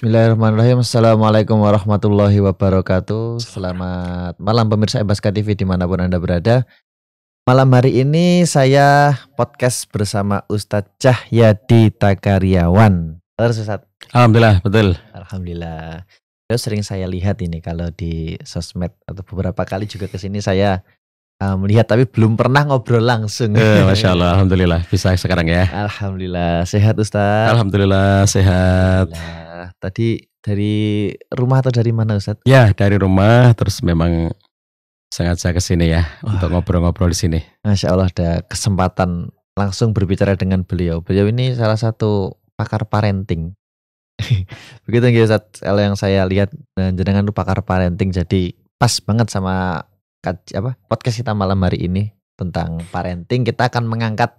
Bismillahirrahmanirrahim. Assalamualaikum warahmatullahi wabarakatuh. Selamat malam pemirsa Ebaska TV dimanapun Anda berada. Malam hari ini saya podcast bersama Ustadz Cahyadi Takaryawan. Alhamdulillah, betul. Alhamdulillah. Terus sering saya lihat ini kalau di sosmed atau beberapa kali juga ke sini saya uh, melihat tapi belum pernah ngobrol langsung. Eh, Masya Allah, Alhamdulillah bisa sekarang ya. Alhamdulillah sehat Ustaz. Alhamdulillah sehat. Alhamdulillah. Tadi dari rumah atau dari mana Ustaz? Ya dari rumah terus memang sengaja ke sini ya Wah. untuk ngobrol-ngobrol di sini. Masya Allah ada kesempatan langsung berbicara dengan beliau. Beliau ini salah satu pakar parenting. Begitu ya Ustaz, kalau yang saya lihat eh, jenengan itu pakar parenting jadi pas banget sama apa podcast kita malam hari ini tentang parenting kita akan mengangkat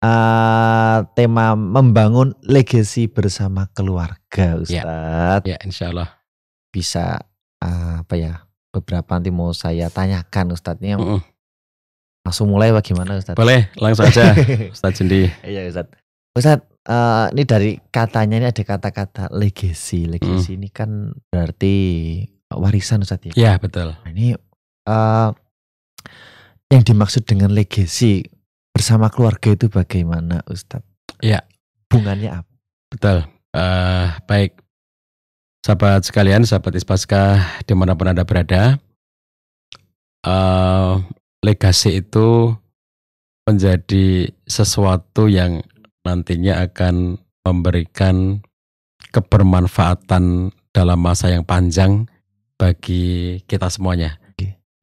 uh, tema membangun legacy bersama keluarga ya. Ustadz. Ya, ya insya Allah bisa uh, apa ya beberapa nanti mau saya tanyakan Ustadznya. Mm -mm. Langsung mulai bagaimana Ustadz? Boleh langsung aja Ustadz Jendi. Iya Ustadz. Ustadz uh, ini dari katanya ini ada kata-kata legacy, legacy mm. ini kan berarti warisan Ustadz ya? Iya betul. Nah, ini Eh, yang dimaksud dengan legacy bersama keluarga itu bagaimana Ustadz? Ya. Hubungannya apa? Betul. Uh, baik. Sahabat sekalian, sahabat Ispaska dimanapun Anda berada, uh, legasi itu menjadi sesuatu yang nantinya akan memberikan kebermanfaatan dalam masa yang panjang bagi kita semuanya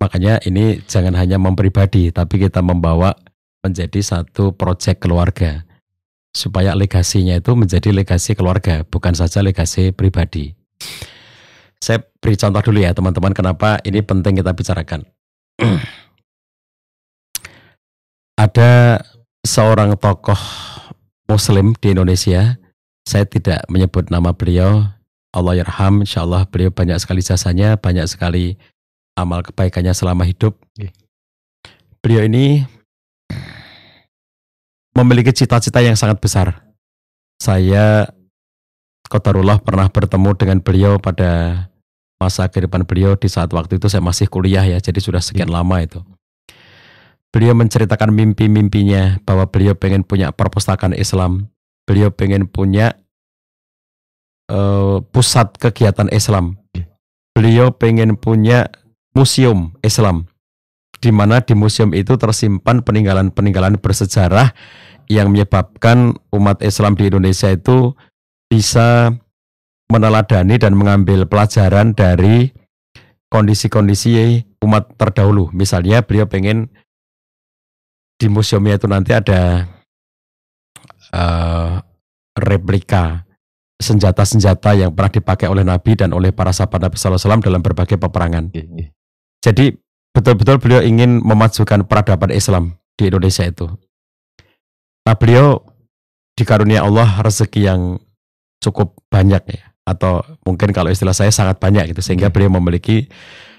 Makanya ini jangan hanya mempribadi, tapi kita membawa menjadi satu proyek keluarga supaya legasinya itu menjadi legasi keluarga, bukan saja legasi pribadi. Saya beri contoh dulu ya teman-teman, kenapa ini penting kita bicarakan. Ada seorang tokoh muslim di Indonesia, saya tidak menyebut nama beliau, Allah yarham, insya Allah beliau banyak sekali jasanya, banyak sekali amal kebaikannya selama hidup. Iya. Beliau ini memiliki cita-cita yang sangat besar. Saya Kotarullah pernah bertemu dengan beliau pada masa kehidupan beliau di saat waktu itu saya masih kuliah ya, jadi sudah sekian ya. lama itu. Beliau menceritakan mimpi-mimpinya bahwa beliau pengen punya perpustakaan Islam, beliau pengen punya uh, pusat kegiatan Islam, iya. beliau pengen punya Museum Islam di mana di museum itu tersimpan peninggalan-peninggalan bersejarah yang menyebabkan umat Islam di Indonesia itu bisa meneladani dan mengambil pelajaran dari kondisi-kondisi umat terdahulu. Misalnya beliau pengen di museumnya itu nanti ada uh, replika senjata-senjata yang pernah dipakai oleh Nabi dan oleh para sahabat Nabi SAW dalam berbagai peperangan. Jadi betul-betul beliau ingin memajukan peradaban Islam di Indonesia itu. Nah beliau dikarunia Allah rezeki yang cukup banyak ya atau mungkin kalau istilah saya sangat banyak gitu sehingga hmm. beliau memiliki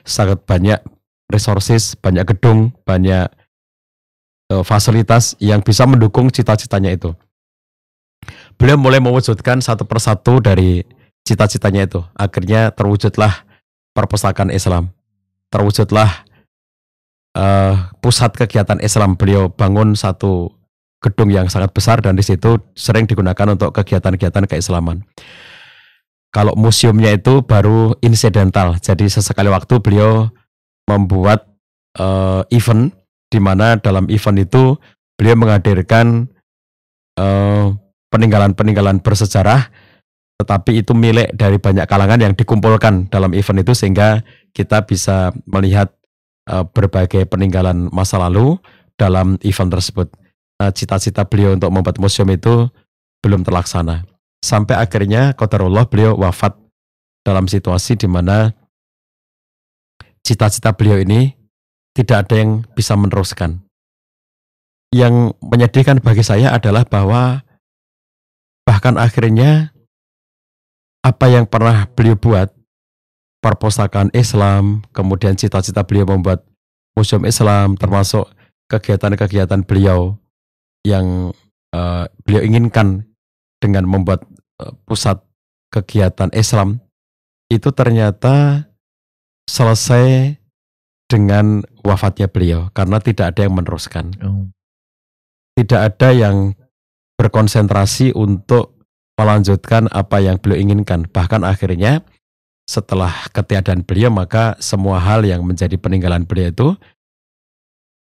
sangat banyak resources, banyak gedung, banyak uh, fasilitas yang bisa mendukung cita-citanya itu. Beliau mulai mewujudkan satu persatu dari cita-citanya itu. Akhirnya terwujudlah perpustakaan Islam terwujudlah uh, pusat kegiatan Islam. Beliau bangun satu gedung yang sangat besar dan di situ sering digunakan untuk kegiatan-kegiatan keislaman. Kalau museumnya itu baru insidental, jadi sesekali waktu beliau membuat uh, event di mana dalam event itu beliau menghadirkan uh, eh, peninggalan -peninggalan bersejarah tetapi itu milik dari banyak kalangan yang dikumpulkan dalam event itu sehingga kita bisa melihat uh, berbagai peninggalan masa lalu dalam event tersebut. Eh, cita-cita uh, beliau untuk membuat museum itu belum terlaksana. Sampai akhirnya Qadarullah beliau wafat dalam situasi di mana cita-cita beliau ini tidak ada yang bisa meneruskan. Yang menyedihkan bagi saya adalah bahwa bahkan akhirnya apa yang pernah beliau buat, perpustakaan Islam, kemudian cita-cita beliau membuat museum Islam, termasuk kegiatan-kegiatan beliau yang uh, beliau inginkan dengan membuat uh, pusat kegiatan Islam, itu ternyata selesai dengan wafatnya beliau karena tidak ada yang meneruskan. Oh. Tidak ada yang berkonsentrasi untuk melanjutkan apa yang beliau inginkan. Bahkan akhirnya setelah ketiadaan beliau maka semua hal yang menjadi peninggalan beliau itu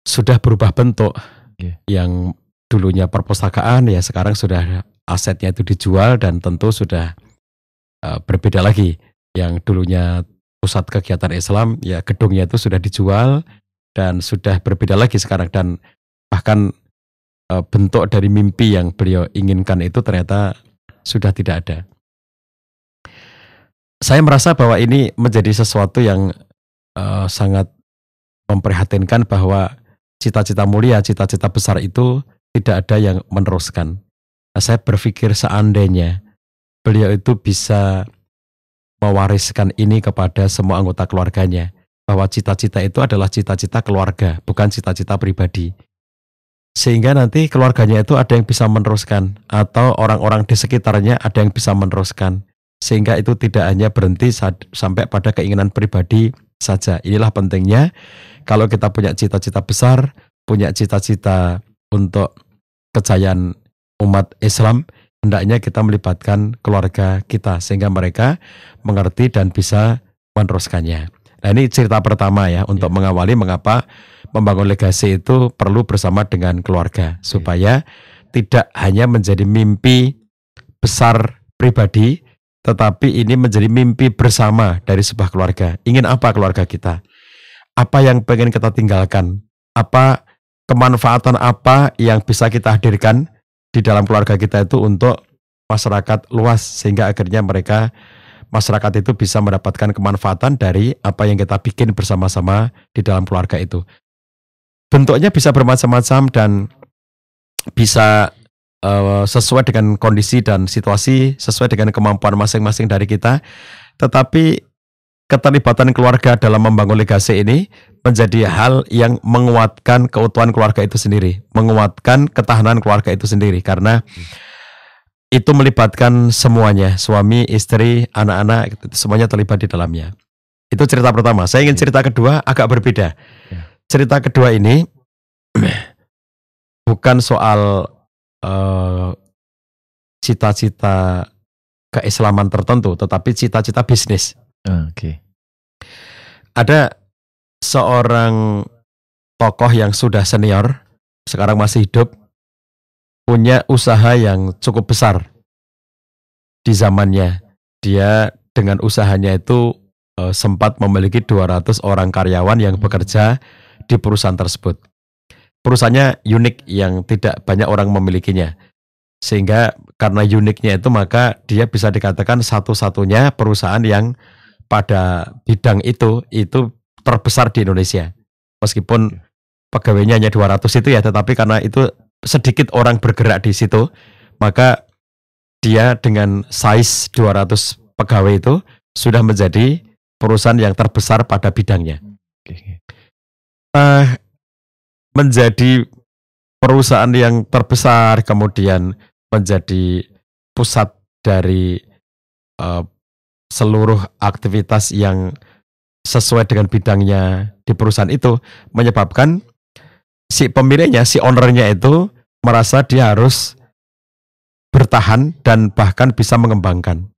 sudah berubah bentuk yeah. yang dulunya perpustakaan ya sekarang sudah asetnya itu dijual dan tentu sudah uh, berbeda lagi yang dulunya pusat kegiatan Islam ya gedungnya itu sudah dijual dan sudah berbeda lagi sekarang dan bahkan eh, bentuk dari mimpi yang beliau inginkan itu ternyata sudah tidak ada. Saya merasa bahwa ini menjadi sesuatu yang uh, sangat memprihatinkan bahwa cita-cita mulia, cita-cita besar itu tidak ada yang meneruskan. Nah, saya berpikir seandainya beliau itu bisa mewariskan ini kepada semua anggota keluarganya bahwa cita-cita itu adalah cita-cita keluarga, bukan cita-cita pribadi sehingga nanti keluarganya itu ada yang bisa meneruskan atau orang-orang di sekitarnya ada yang bisa meneruskan sehingga itu tidak hanya berhenti sampai pada keinginan pribadi saja. Inilah pentingnya kalau kita punya cita-cita besar, punya cita-cita untuk kejayaan umat Islam, hendaknya kita melibatkan keluarga kita sehingga mereka mengerti dan bisa meneruskannya. Nah ini cerita pertama ya untuk ya. mengawali mengapa membangun legasi itu perlu bersama dengan keluarga iya. supaya tidak hanya menjadi mimpi besar pribadi tetapi ini menjadi mimpi bersama dari sebuah keluarga. Ingin apa keluarga kita? Apa yang pengen kita tinggalkan? Apa kemanfaatan apa yang bisa kita hadirkan di dalam keluarga kita itu untuk masyarakat luas sehingga akhirnya mereka masyarakat itu bisa mendapatkan kemanfaatan dari apa yang kita bikin bersama-sama di dalam keluarga itu bentuknya bisa bermacam-macam dan bisa uh, sesuai dengan kondisi dan situasi, sesuai dengan kemampuan masing-masing dari kita. Tetapi keterlibatan keluarga dalam membangun legasi ini menjadi hal yang menguatkan keutuhan keluarga itu sendiri, menguatkan ketahanan keluarga itu sendiri karena itu melibatkan semuanya, suami, istri, anak-anak, semuanya terlibat di dalamnya. Itu cerita pertama. Saya ingin cerita kedua agak berbeda. Ya cerita kedua ini bukan soal eh, cita-cita uh, keislaman tertentu, tetapi cita-cita bisnis. Oke. Okay. Ada seorang tokoh yang sudah senior, sekarang masih hidup, punya usaha yang cukup besar di zamannya. Dia dengan usahanya itu uh, sempat memiliki 200 orang karyawan yang hmm. bekerja di perusahaan tersebut. Perusahaannya unik yang tidak banyak orang memilikinya. Sehingga karena uniknya itu maka dia bisa dikatakan satu-satunya perusahaan yang pada bidang itu itu terbesar di Indonesia. Meskipun pegawainya hanya 200 itu ya, tetapi karena itu sedikit orang bergerak di situ, maka dia dengan size 200 pegawai itu sudah menjadi perusahaan yang terbesar pada bidangnya. Oke uh, menjadi perusahaan yang terbesar kemudian menjadi pusat dari uh, seluruh aktivitas yang sesuai dengan bidangnya di perusahaan itu menyebabkan si pemiliknya si ownernya itu merasa dia harus bertahan dan bahkan bisa mengembangkan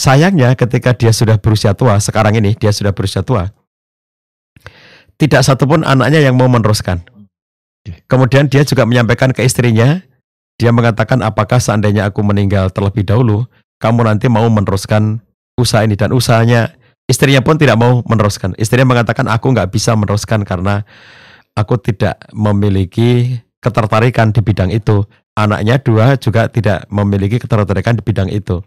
sayangnya ketika dia sudah berusia tua sekarang ini dia sudah berusia tua tidak satupun anaknya yang mau meneruskan. Kemudian dia juga menyampaikan ke istrinya, dia mengatakan apakah seandainya aku meninggal terlebih dahulu, kamu nanti mau meneruskan usaha ini dan usahanya istrinya pun tidak mau meneruskan. Istrinya mengatakan aku nggak bisa meneruskan karena aku tidak memiliki ketertarikan di bidang itu. Anaknya dua juga tidak memiliki ketertarikan di bidang itu.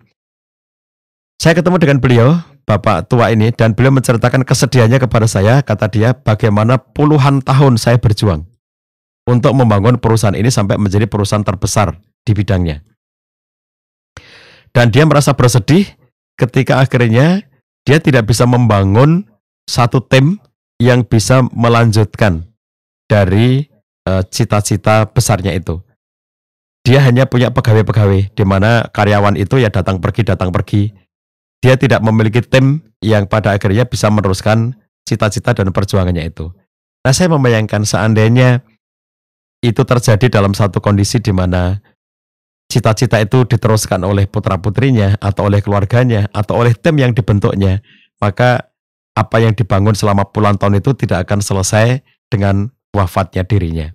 Saya ketemu dengan beliau, Bapak tua ini dan beliau menceritakan kesedihannya kepada saya, kata dia, bagaimana puluhan tahun saya berjuang untuk membangun perusahaan ini sampai menjadi perusahaan terbesar di bidangnya. Dan dia merasa bersedih ketika akhirnya dia tidak bisa membangun satu tim yang bisa melanjutkan dari eh, cita-cita e, besarnya itu. Dia hanya punya pegawai-pegawai di mana karyawan itu ya datang pergi datang pergi dia tidak memiliki tim yang pada akhirnya bisa meneruskan cita-cita dan perjuangannya itu. Nah, saya membayangkan seandainya itu terjadi dalam satu kondisi di mana cita-cita itu diteruskan oleh putra-putrinya atau oleh keluarganya atau oleh tim yang dibentuknya, maka apa yang dibangun selama puluhan tahun itu tidak akan selesai dengan wafatnya dirinya.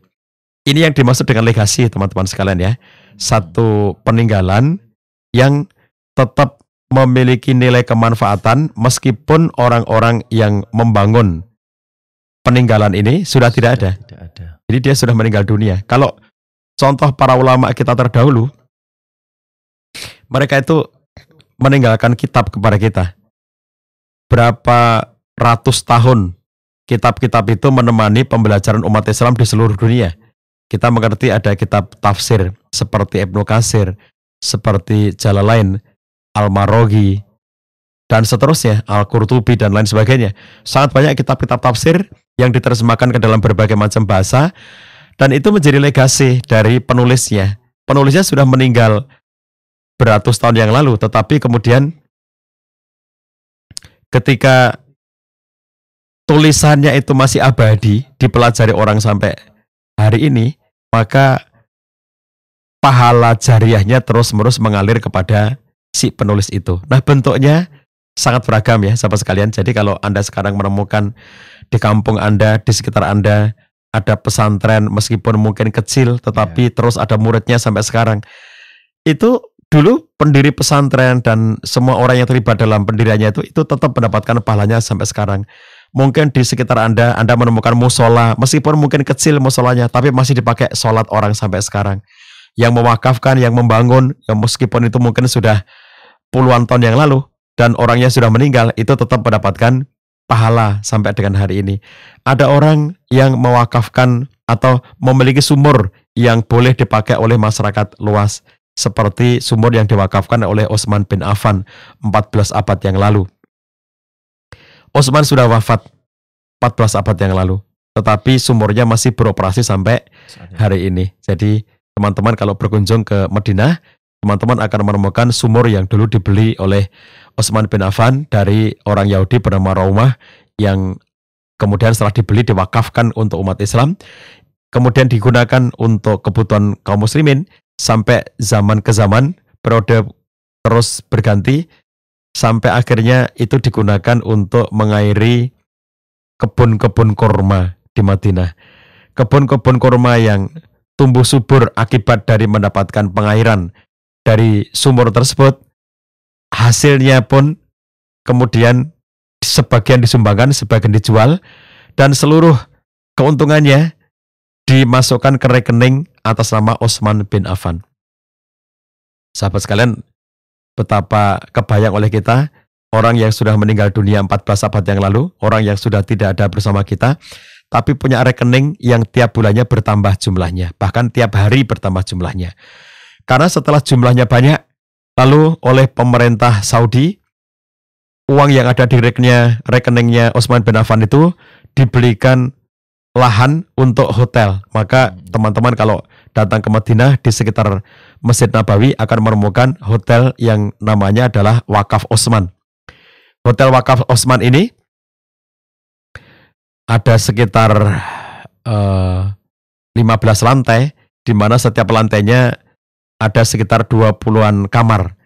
Ini yang dimaksud dengan legasi, teman-teman sekalian ya. Satu peninggalan yang tetap memiliki nilai kemanfaatan meskipun orang-orang yang membangun peninggalan ini sudah, sudah tidak, ada. tidak ada. Jadi dia sudah meninggal dunia. Kalau contoh para ulama kita terdahulu, mereka itu meninggalkan kitab kepada kita. Berapa ratus tahun kitab-kitab itu menemani pembelajaran umat Islam di seluruh dunia. Kita mengerti ada kitab tafsir seperti Ibnu Kasir, seperti Jalalain, Al-Marogi, dan seterusnya, Al-Qurtubi dan lain sebagainya. Sangat banyak kitab-kitab tafsir yang diterjemahkan ke dalam berbagai macam bahasa dan itu menjadi legasi dari penulisnya. Penulisnya sudah meninggal beratus tahun yang lalu, tetapi kemudian ketika tulisannya itu masih abadi, dipelajari orang sampai hari ini, maka pahala jariahnya terus-menerus mengalir kepada si penulis itu. Nah bentuknya sangat beragam ya sahabat sekalian. Jadi kalau Anda sekarang menemukan di kampung Anda, di sekitar Anda, ada pesantren meskipun mungkin kecil tetapi yeah. terus ada muridnya sampai sekarang. Itu dulu pendiri pesantren dan semua orang yang terlibat dalam pendiriannya itu itu tetap mendapatkan pahalanya sampai sekarang. Mungkin di sekitar Anda, Anda menemukan musola, meskipun mungkin kecil musolanya, tapi masih dipakai sholat orang sampai sekarang. Yang mewakafkan, yang membangun, yang meskipun itu mungkin sudah puluhan tahun yang lalu dan orangnya sudah meninggal itu tetap mendapatkan pahala sampai dengan hari ini. Ada orang yang mewakafkan atau memiliki sumur yang boleh dipakai oleh masyarakat luas seperti sumur yang diwakafkan oleh Osman bin Affan 14 abad yang lalu. Osman sudah wafat 14 abad yang lalu, tetapi sumurnya masih beroperasi sampai hari ini. Jadi teman-teman kalau berkunjung ke Madinah, teman-teman akan menemukan sumur yang dulu dibeli oleh Osman bin Affan dari orang Yahudi bernama Raumah yang kemudian setelah dibeli diwakafkan untuk umat Islam, kemudian digunakan untuk kebutuhan kaum muslimin sampai zaman ke zaman periode terus berganti sampai akhirnya itu digunakan untuk mengairi kebun-kebun kurma di Madinah. Kebun-kebun kurma yang tumbuh subur akibat dari mendapatkan pengairan dari sumur tersebut hasilnya pun kemudian sebagian disumbangkan, sebagian dijual dan seluruh keuntungannya dimasukkan ke rekening atas nama Osman bin Affan. Sahabat sekalian, betapa kebayang oleh kita orang yang sudah meninggal dunia 14 abad yang lalu, orang yang sudah tidak ada bersama kita, tapi punya rekening yang tiap bulannya bertambah jumlahnya, bahkan tiap hari bertambah jumlahnya. Karena setelah jumlahnya banyak, lalu oleh pemerintah Saudi, uang yang ada di rekeningnya, rekeningnya Osman bin Affan itu dibelikan lahan untuk hotel. Maka teman-teman kalau datang ke Madinah di sekitar Masjid Nabawi akan menemukan hotel yang namanya adalah Wakaf Osman. Hotel Wakaf Osman ini ada sekitar uh, eh, 15 lantai di mana setiap lantainya ada sekitar 20-an kamar.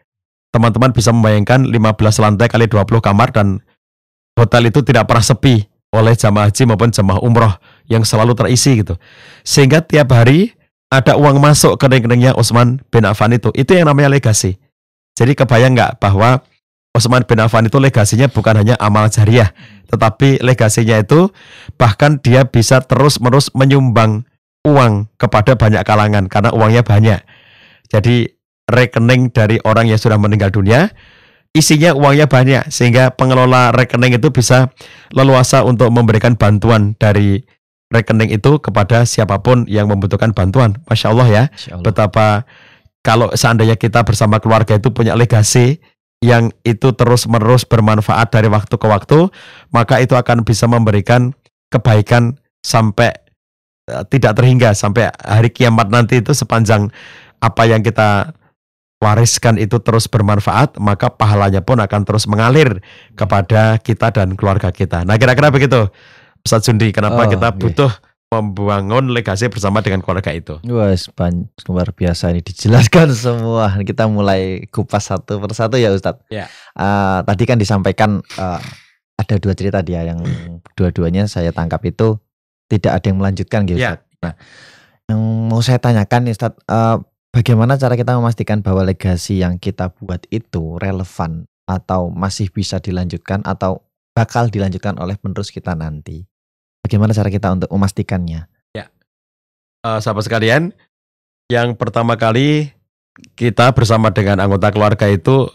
Teman-teman bisa membayangkan 15 lantai kali 20 kamar dan hotel itu tidak pernah sepi oleh jamaah haji maupun jamaah umroh yang selalu terisi gitu. Sehingga tiap hari ada uang masuk ke rekeningnya Utsman bin Affan itu. Itu yang namanya legasi. Jadi kebayang nggak bahwa Utsman bin Affan itu legasinya bukan hanya amal jariah, tetapi legasinya itu bahkan dia bisa terus-menerus menyumbang uang kepada banyak kalangan karena uangnya banyak. Jadi rekening dari orang yang sudah meninggal dunia isinya uangnya banyak sehingga pengelola rekening itu bisa leluasa untuk memberikan bantuan dari rekening itu kepada siapapun yang membutuhkan bantuan. Masya Allah ya, Masya Allah. betapa kalau seandainya kita bersama keluarga itu punya legasi yang itu terus-menerus bermanfaat dari waktu ke waktu, maka itu akan bisa memberikan kebaikan sampai eh, tidak terhingga sampai hari kiamat nanti itu sepanjang apa yang kita wariskan itu terus bermanfaat, maka pahalanya pun akan terus mengalir kepada kita dan keluarga kita. Nah, kira-kira begitu. Ustaz Sundi, kenapa oh, kita okay. butuh membangun legasi bersama dengan keluarga itu? Wah, luar biasa ini dijelaskan semua. Kita mulai kupas satu persatu ya Ustadz. Yeah. Ya. Uh, tadi kan disampaikan uh, ada dua cerita dia yang dua-duanya saya tangkap itu tidak ada yang melanjutkan gitu. Yeah. Nah, yang mau saya tanyakan Ustadz, uh, bagaimana cara kita memastikan bahwa legasi yang kita buat itu relevan atau masih bisa dilanjutkan atau bakal dilanjutkan oleh penerus kita nanti. Bagaimana cara kita untuk memastikannya? Ya, uh, sahabat sekalian, yang pertama kali kita bersama dengan anggota keluarga itu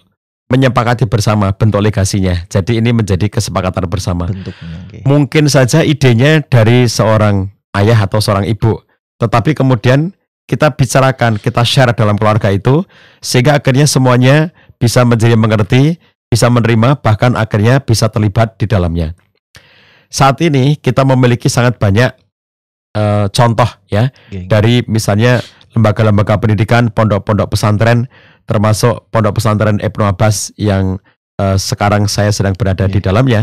menyepakati bersama bentuk legasinya. Jadi ini menjadi kesepakatan bersama. Bentuknya, okay. Mungkin saja idenya dari seorang ayah atau seorang ibu, tetapi kemudian kita bicarakan, kita share dalam keluarga itu sehingga akhirnya semuanya bisa menjadi mengerti, bisa menerima bahkan akhirnya bisa terlibat di dalamnya. Saat ini kita memiliki sangat banyak uh, contoh ya dari misalnya lembaga-lembaga pendidikan, pondok-pondok pesantren termasuk pondok pesantren Ibnu Abbas yang uh, sekarang saya sedang berada di iya. dalamnya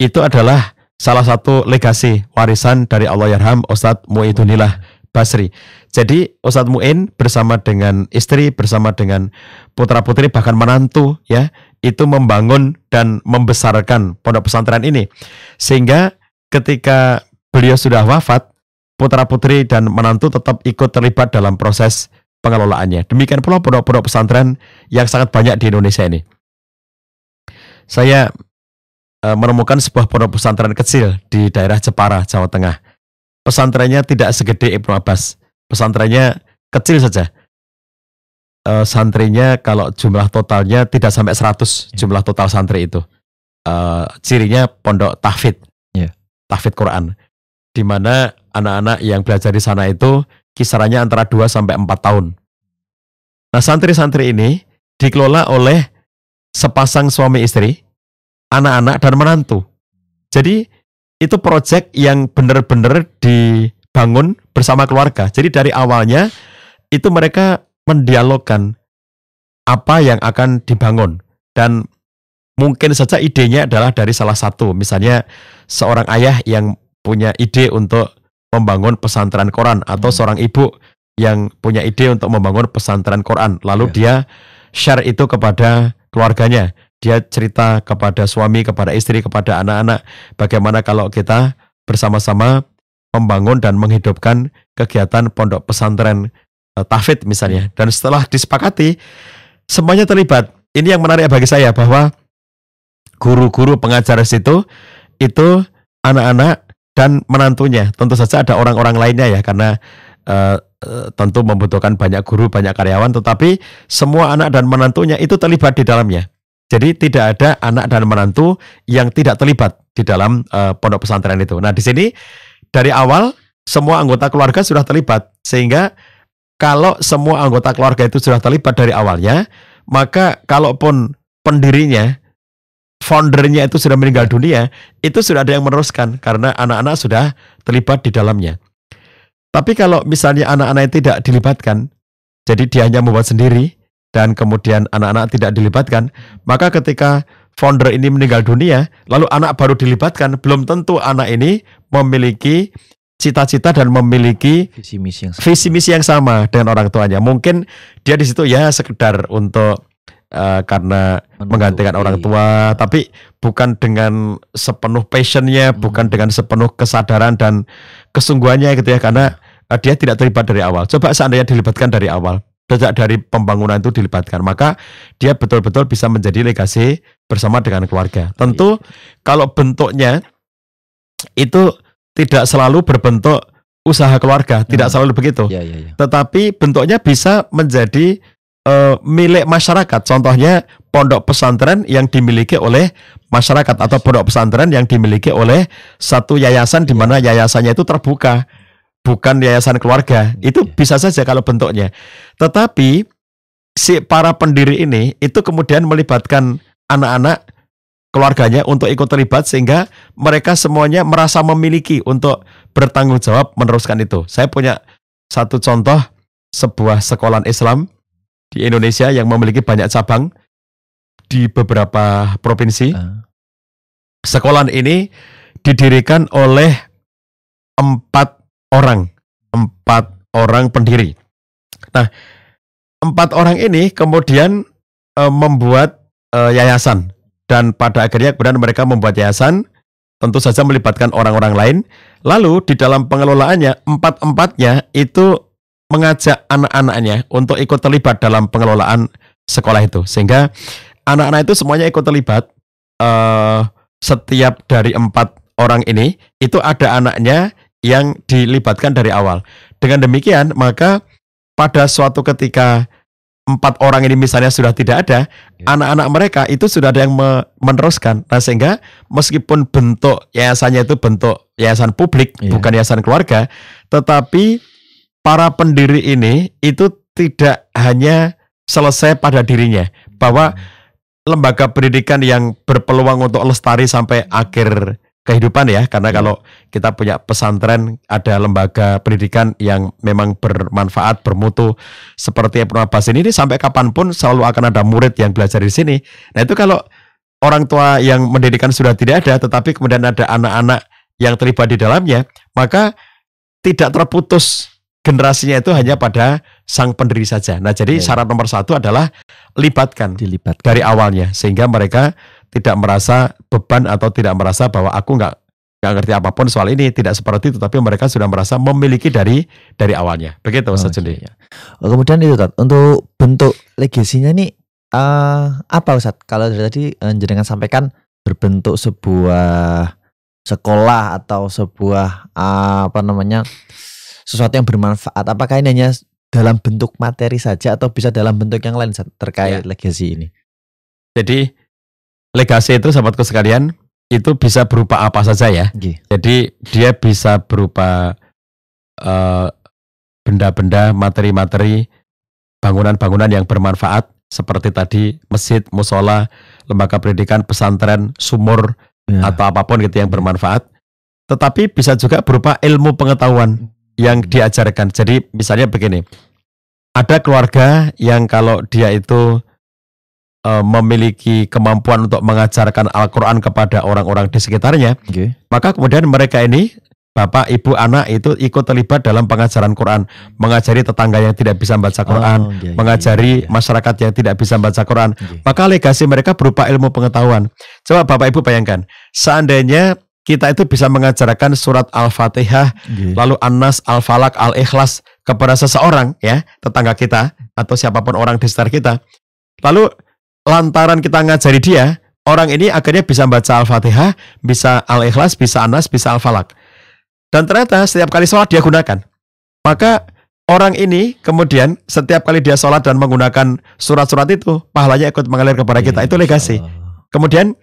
itu adalah salah satu legasi warisan dari Allah Yarham Ustadz Muidunillah Basri. Jadi Ustadz Muin bersama dengan istri, bersama dengan putra-putri bahkan menantu ya, itu membangun dan membesarkan pondok pesantren ini. Sehingga ketika beliau sudah wafat, putra-putri dan menantu tetap ikut terlibat dalam proses pengelolaannya. Demikian pula pondok-pondok pesantren yang sangat banyak di Indonesia ini. Saya eh, menemukan sebuah pondok pesantren kecil di daerah Jepara, Jawa Tengah pesantrennya tidak segede Ibnu Abbas. Pesantrennya kecil saja. E, santrinya kalau jumlah totalnya tidak sampai 100 yeah. jumlah total santri itu. E, cirinya pondok tahfid. Yeah. Tahfid Quran. Di mana anak-anak yang belajar di sana itu kisarannya antara 2 sampai 4 tahun. Nah, santri-santri ini dikelola oleh sepasang suami istri, anak-anak dan menantu. Jadi itu project yang benar-benar dibangun bersama keluarga. Jadi dari awalnya itu mereka mendialogkan apa yang akan dibangun dan mungkin saja idenya adalah dari salah satu misalnya seorang ayah yang punya ide untuk membangun pesantren Quran atau hmm. seorang ibu yang punya ide untuk membangun pesantren Quran lalu ya. dia share itu kepada keluarganya dia cerita kepada suami, kepada istri, kepada anak-anak, bagaimana kalau kita bersama-sama membangun dan menghidupkan kegiatan pondok pesantren uh, Tafid misalnya. Dan setelah disepakati, semuanya terlibat. Ini yang menarik bagi saya bahwa guru-guru pengajar situ itu anak-anak dan menantunya. Tentu saja ada orang-orang lainnya ya karena uh, uh, tentu membutuhkan banyak guru, banyak karyawan, tetapi semua anak dan menantunya itu terlibat di dalamnya. Jadi tidak ada anak dan menantu yang tidak terlibat di dalam uh, pondok pesantren itu. Nah, di sini dari awal semua anggota keluarga sudah terlibat sehingga kalau semua anggota keluarga itu sudah terlibat dari awalnya, maka kalaupun pendirinya foundernya itu sudah meninggal dunia, itu sudah ada yang meneruskan karena anak-anak sudah terlibat di dalamnya. Tapi kalau misalnya anak-anak tidak dilibatkan, jadi dia hanya membuat sendiri, dan kemudian anak-anak tidak dilibatkan, maka ketika founder ini meninggal dunia, lalu anak baru dilibatkan, belum tentu anak ini memiliki cita-cita dan memiliki visi misi yang sama. visi misi yang sama dengan orang tuanya. Mungkin dia di situ ya sekedar untuk uh, karena Menurut menggantikan orang tua, tapi bukan dengan sepenuh passionnya, hmm. bukan dengan sepenuh kesadaran dan kesungguhannya gitu ya, karena iya. eh, dia tidak terlibat dari awal. Coba seandainya dilibatkan dari awal, sejak dari pembangunan itu dilibatkan. Maka dia betul-betul bisa menjadi legasi bersama dengan keluarga. Tentu iya, iya. kalau bentuknya itu tidak selalu berbentuk usaha keluarga, hmm. tidak selalu begitu. Ya, ya, ya. Tetapi bentuknya bisa menjadi uh, milik masyarakat. Contohnya pondok pesantren yang dimiliki oleh masyarakat atau iya, pondok pesantren yang dimiliki oleh satu yayasan di mana yayasannya itu terbuka bukan yayasan keluarga. Iya. Itu bisa saja kalau bentuknya. Tetapi si para pendiri ini itu kemudian melibatkan anak-anak keluarganya untuk ikut terlibat sehingga mereka semuanya merasa memiliki untuk bertanggung jawab meneruskan itu. Saya punya satu contoh sebuah sekolah Islam di Indonesia yang memiliki banyak cabang di beberapa provinsi. Ah. Sekolah ini didirikan oleh empat orang, empat orang pendiri. Nah, empat orang ini kemudian e, membuat e, yayasan dan pada akhirnya kemudian mereka membuat yayasan tentu saja melibatkan orang-orang lain. Lalu di dalam pengelolaannya empat-empatnya itu mengajak anak-anaknya untuk ikut terlibat dalam pengelolaan sekolah itu sehingga anak-anak itu semuanya ikut terlibat. E, setiap dari empat orang ini itu ada anaknya yang dilibatkan dari awal. Dengan demikian, maka pada suatu ketika empat orang ini misalnya sudah tidak ada, iya. anak-anak ya. mereka itu sudah ada yang meneruskan. Nah, sehingga meskipun bentuk yayasannya itu bentuk yayasan publik, ya. bukan yayasan keluarga, tetapi para pendiri ini itu tidak hanya selesai pada dirinya, bahwa hmm. lembaga pendidikan yang berpeluang untuk lestari sampai akhir kehidupan ya karena iya. kalau kita punya pesantren ada lembaga pendidikan yang memang bermanfaat bermutu seperti Abbas ini, ini sampai kapanpun selalu akan ada murid yang belajar di sini nah itu kalau orang tua yang mendirikan sudah tidak ada tetapi kemudian ada anak-anak yang terlibat di dalamnya maka tidak terputus generasinya itu hanya pada sang pendiri saja nah jadi iya. syarat nomor satu adalah libatkan, Dilibatkan. dari awalnya sehingga mereka tidak merasa beban atau tidak merasa bahwa aku nggak nggak ngerti apapun soal ini tidak seperti itu tapi mereka sudah merasa memiliki dari dari awalnya begitu Mas oh, iya, iya. oh, Kemudian itu Tad, untuk bentuk legasinya nih eh, uh, apa Ustaz? Kalau dari tadi uh, jenengan sampaikan berbentuk sebuah sekolah atau sebuah uh, apa namanya sesuatu yang bermanfaat apakah ini hanya dalam bentuk materi saja atau bisa dalam bentuk yang lain Ustaz, terkait ya. legasi ini? Jadi legasi itu sahabatku sekalian itu bisa berupa apa saja ya. Gih. Jadi dia bisa berupa eh, benda-benda, uh, materi-materi, bangunan-bangunan yang bermanfaat seperti tadi masjid, musola, lembaga pendidikan, pesantren, sumur ya. atau apapun gitu yang bermanfaat. Tetapi bisa juga berupa ilmu pengetahuan yang diajarkan. Jadi misalnya begini, ada keluarga yang kalau dia itu Eh, memiliki kemampuan untuk mengajarkan Al-Quran kepada orang-orang di sekitarnya, okay. maka kemudian mereka ini bapak, ibu, anak itu ikut terlibat dalam pengajaran Quran, mengajari tetangga yang tidak bisa baca Quran, oh, okay, iya, iya, mengajari iya, iya. masyarakat yang tidak bisa baca Quran. Okay. Maka legasi mereka berupa ilmu pengetahuan. Coba bapak ibu bayangkan, seandainya kita itu bisa mengajarkan surat Al-Fatihah, okay. lalu Anas, An Al-Falak, Al-Ikhlas kepada seseorang ya, tetangga kita atau siapapun orang di sekitar kita. Lalu lantaran kita ngajari dia, orang ini akhirnya bisa baca Al-Fatihah, bisa Al-Ikhlas, bisa Anas, bisa Al-Falak. Dan ternyata setiap kali sholat dia gunakan. Maka orang ini kemudian setiap kali dia sholat dan menggunakan surat-surat itu, pahalanya ikut mengalir kepada kita. Itu legasi. Iya. Kemudian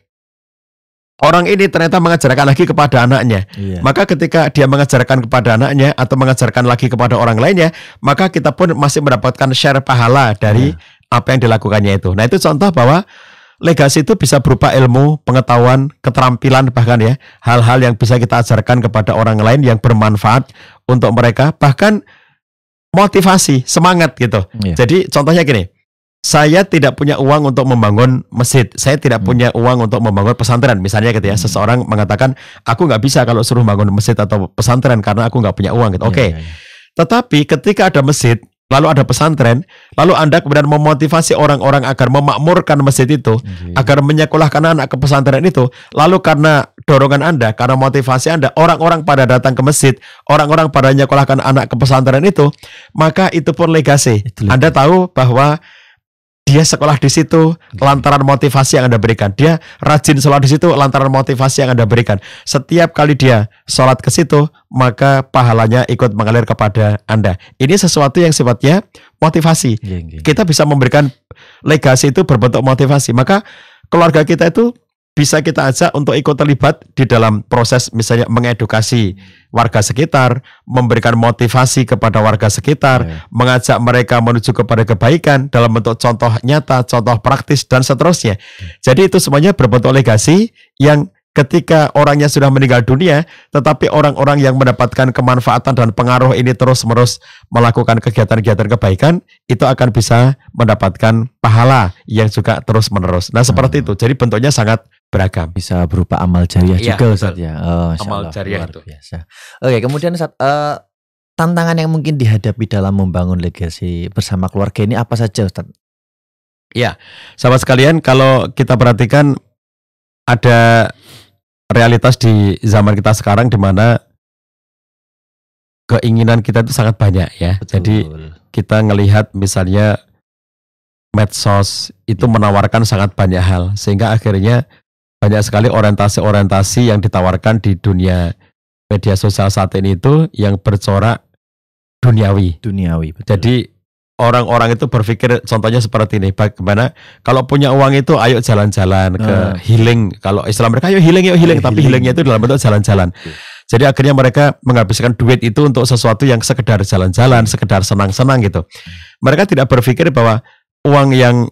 Orang ini ternyata mengajarkan lagi kepada anaknya. Iya. Maka ketika dia mengajarkan kepada anaknya atau mengajarkan lagi kepada orang lainnya, maka kita pun masih mendapatkan share pahala dari iya apa yang dilakukannya itu. Nah itu contoh bahwa legasi itu bisa berupa ilmu, pengetahuan, keterampilan bahkan ya hal-hal yang bisa kita ajarkan kepada orang lain yang bermanfaat untuk mereka bahkan motivasi, semangat gitu. Iya. Jadi contohnya gini, saya tidak punya uang untuk membangun masjid, saya tidak hmm. punya uang untuk membangun pesantren, misalnya gitu ya. Hmm. Seseorang mengatakan, aku nggak bisa kalau suruh bangun masjid atau pesantren karena aku nggak punya uang gitu. Iya, Oke, okay. Iya, tetapi ketika ada masjid, lalu ada pesantren, lalu Anda kemudian memotivasi orang-orang agar memakmurkan masjid itu, okay. Iya. agar menyekolahkan anak ke pesantren itu, lalu karena dorongan Anda, karena motivasi Anda, orang-orang pada datang ke masjid, orang-orang pada menyekolahkan anak ke pesantren itu, maka itu pun legasi. Anda tahu bahwa dia sekolah di situ lantaran motivasi yang Anda berikan. Dia rajin sholat di situ lantaran motivasi yang Anda berikan. Setiap kali dia sholat ke situ, maka pahalanya ikut mengalir kepada Anda. Ini sesuatu yang sifatnya motivasi. Iya, iya. Kita bisa memberikan legasi itu berbentuk motivasi. Maka keluarga kita itu bisa kita ajak untuk ikut terlibat di dalam proses misalnya mengedukasi warga sekitar, memberikan motivasi kepada warga sekitar, yeah. mengajak mereka menuju kepada kebaikan dalam bentuk contoh nyata, contoh praktis dan seterusnya. Yeah. Jadi itu semuanya berbentuk legasi yang ketika orangnya sudah meninggal dunia, tetapi orang-orang yang mendapatkan kemanfaatan dan pengaruh ini terus-menerus melakukan kegiatan-kegiatan kebaikan, itu akan bisa mendapatkan pahala yang juga terus-menerus. Nah, seperti hmm. itu. Jadi bentuknya sangat beragam. Bisa berupa amal jariah ya, juga Ustaz ya. Oh, amal Allah, jariah itu. Biasa. Oke, kemudian Ustaz, uh, tantangan yang mungkin dihadapi dalam membangun legasi bersama keluarga ini apa saja Ustaz? Ya, sahabat sekalian kalau kita perhatikan ada realitas di zaman kita sekarang di mana keinginan kita itu sangat banyak ya. Betul. Jadi kita ngelihat misalnya medsos itu menawarkan sangat banyak hal sehingga akhirnya banyak sekali orientasi-orientasi yang ditawarkan di dunia media sosial saat ini itu yang bercorak duniawi. Duniawi. Betul. Jadi orang-orang itu berpikir contohnya seperti ini bagaimana kalau punya uang itu ayo jalan-jalan ke uh. healing kalau Islam mereka ayo healing ayo healing ayo tapi healing. healingnya itu dalam bentuk jalan-jalan jadi akhirnya mereka menghabiskan duit itu untuk sesuatu yang sekedar jalan-jalan sekedar senang-senang gitu mereka tidak berpikir bahwa uang yang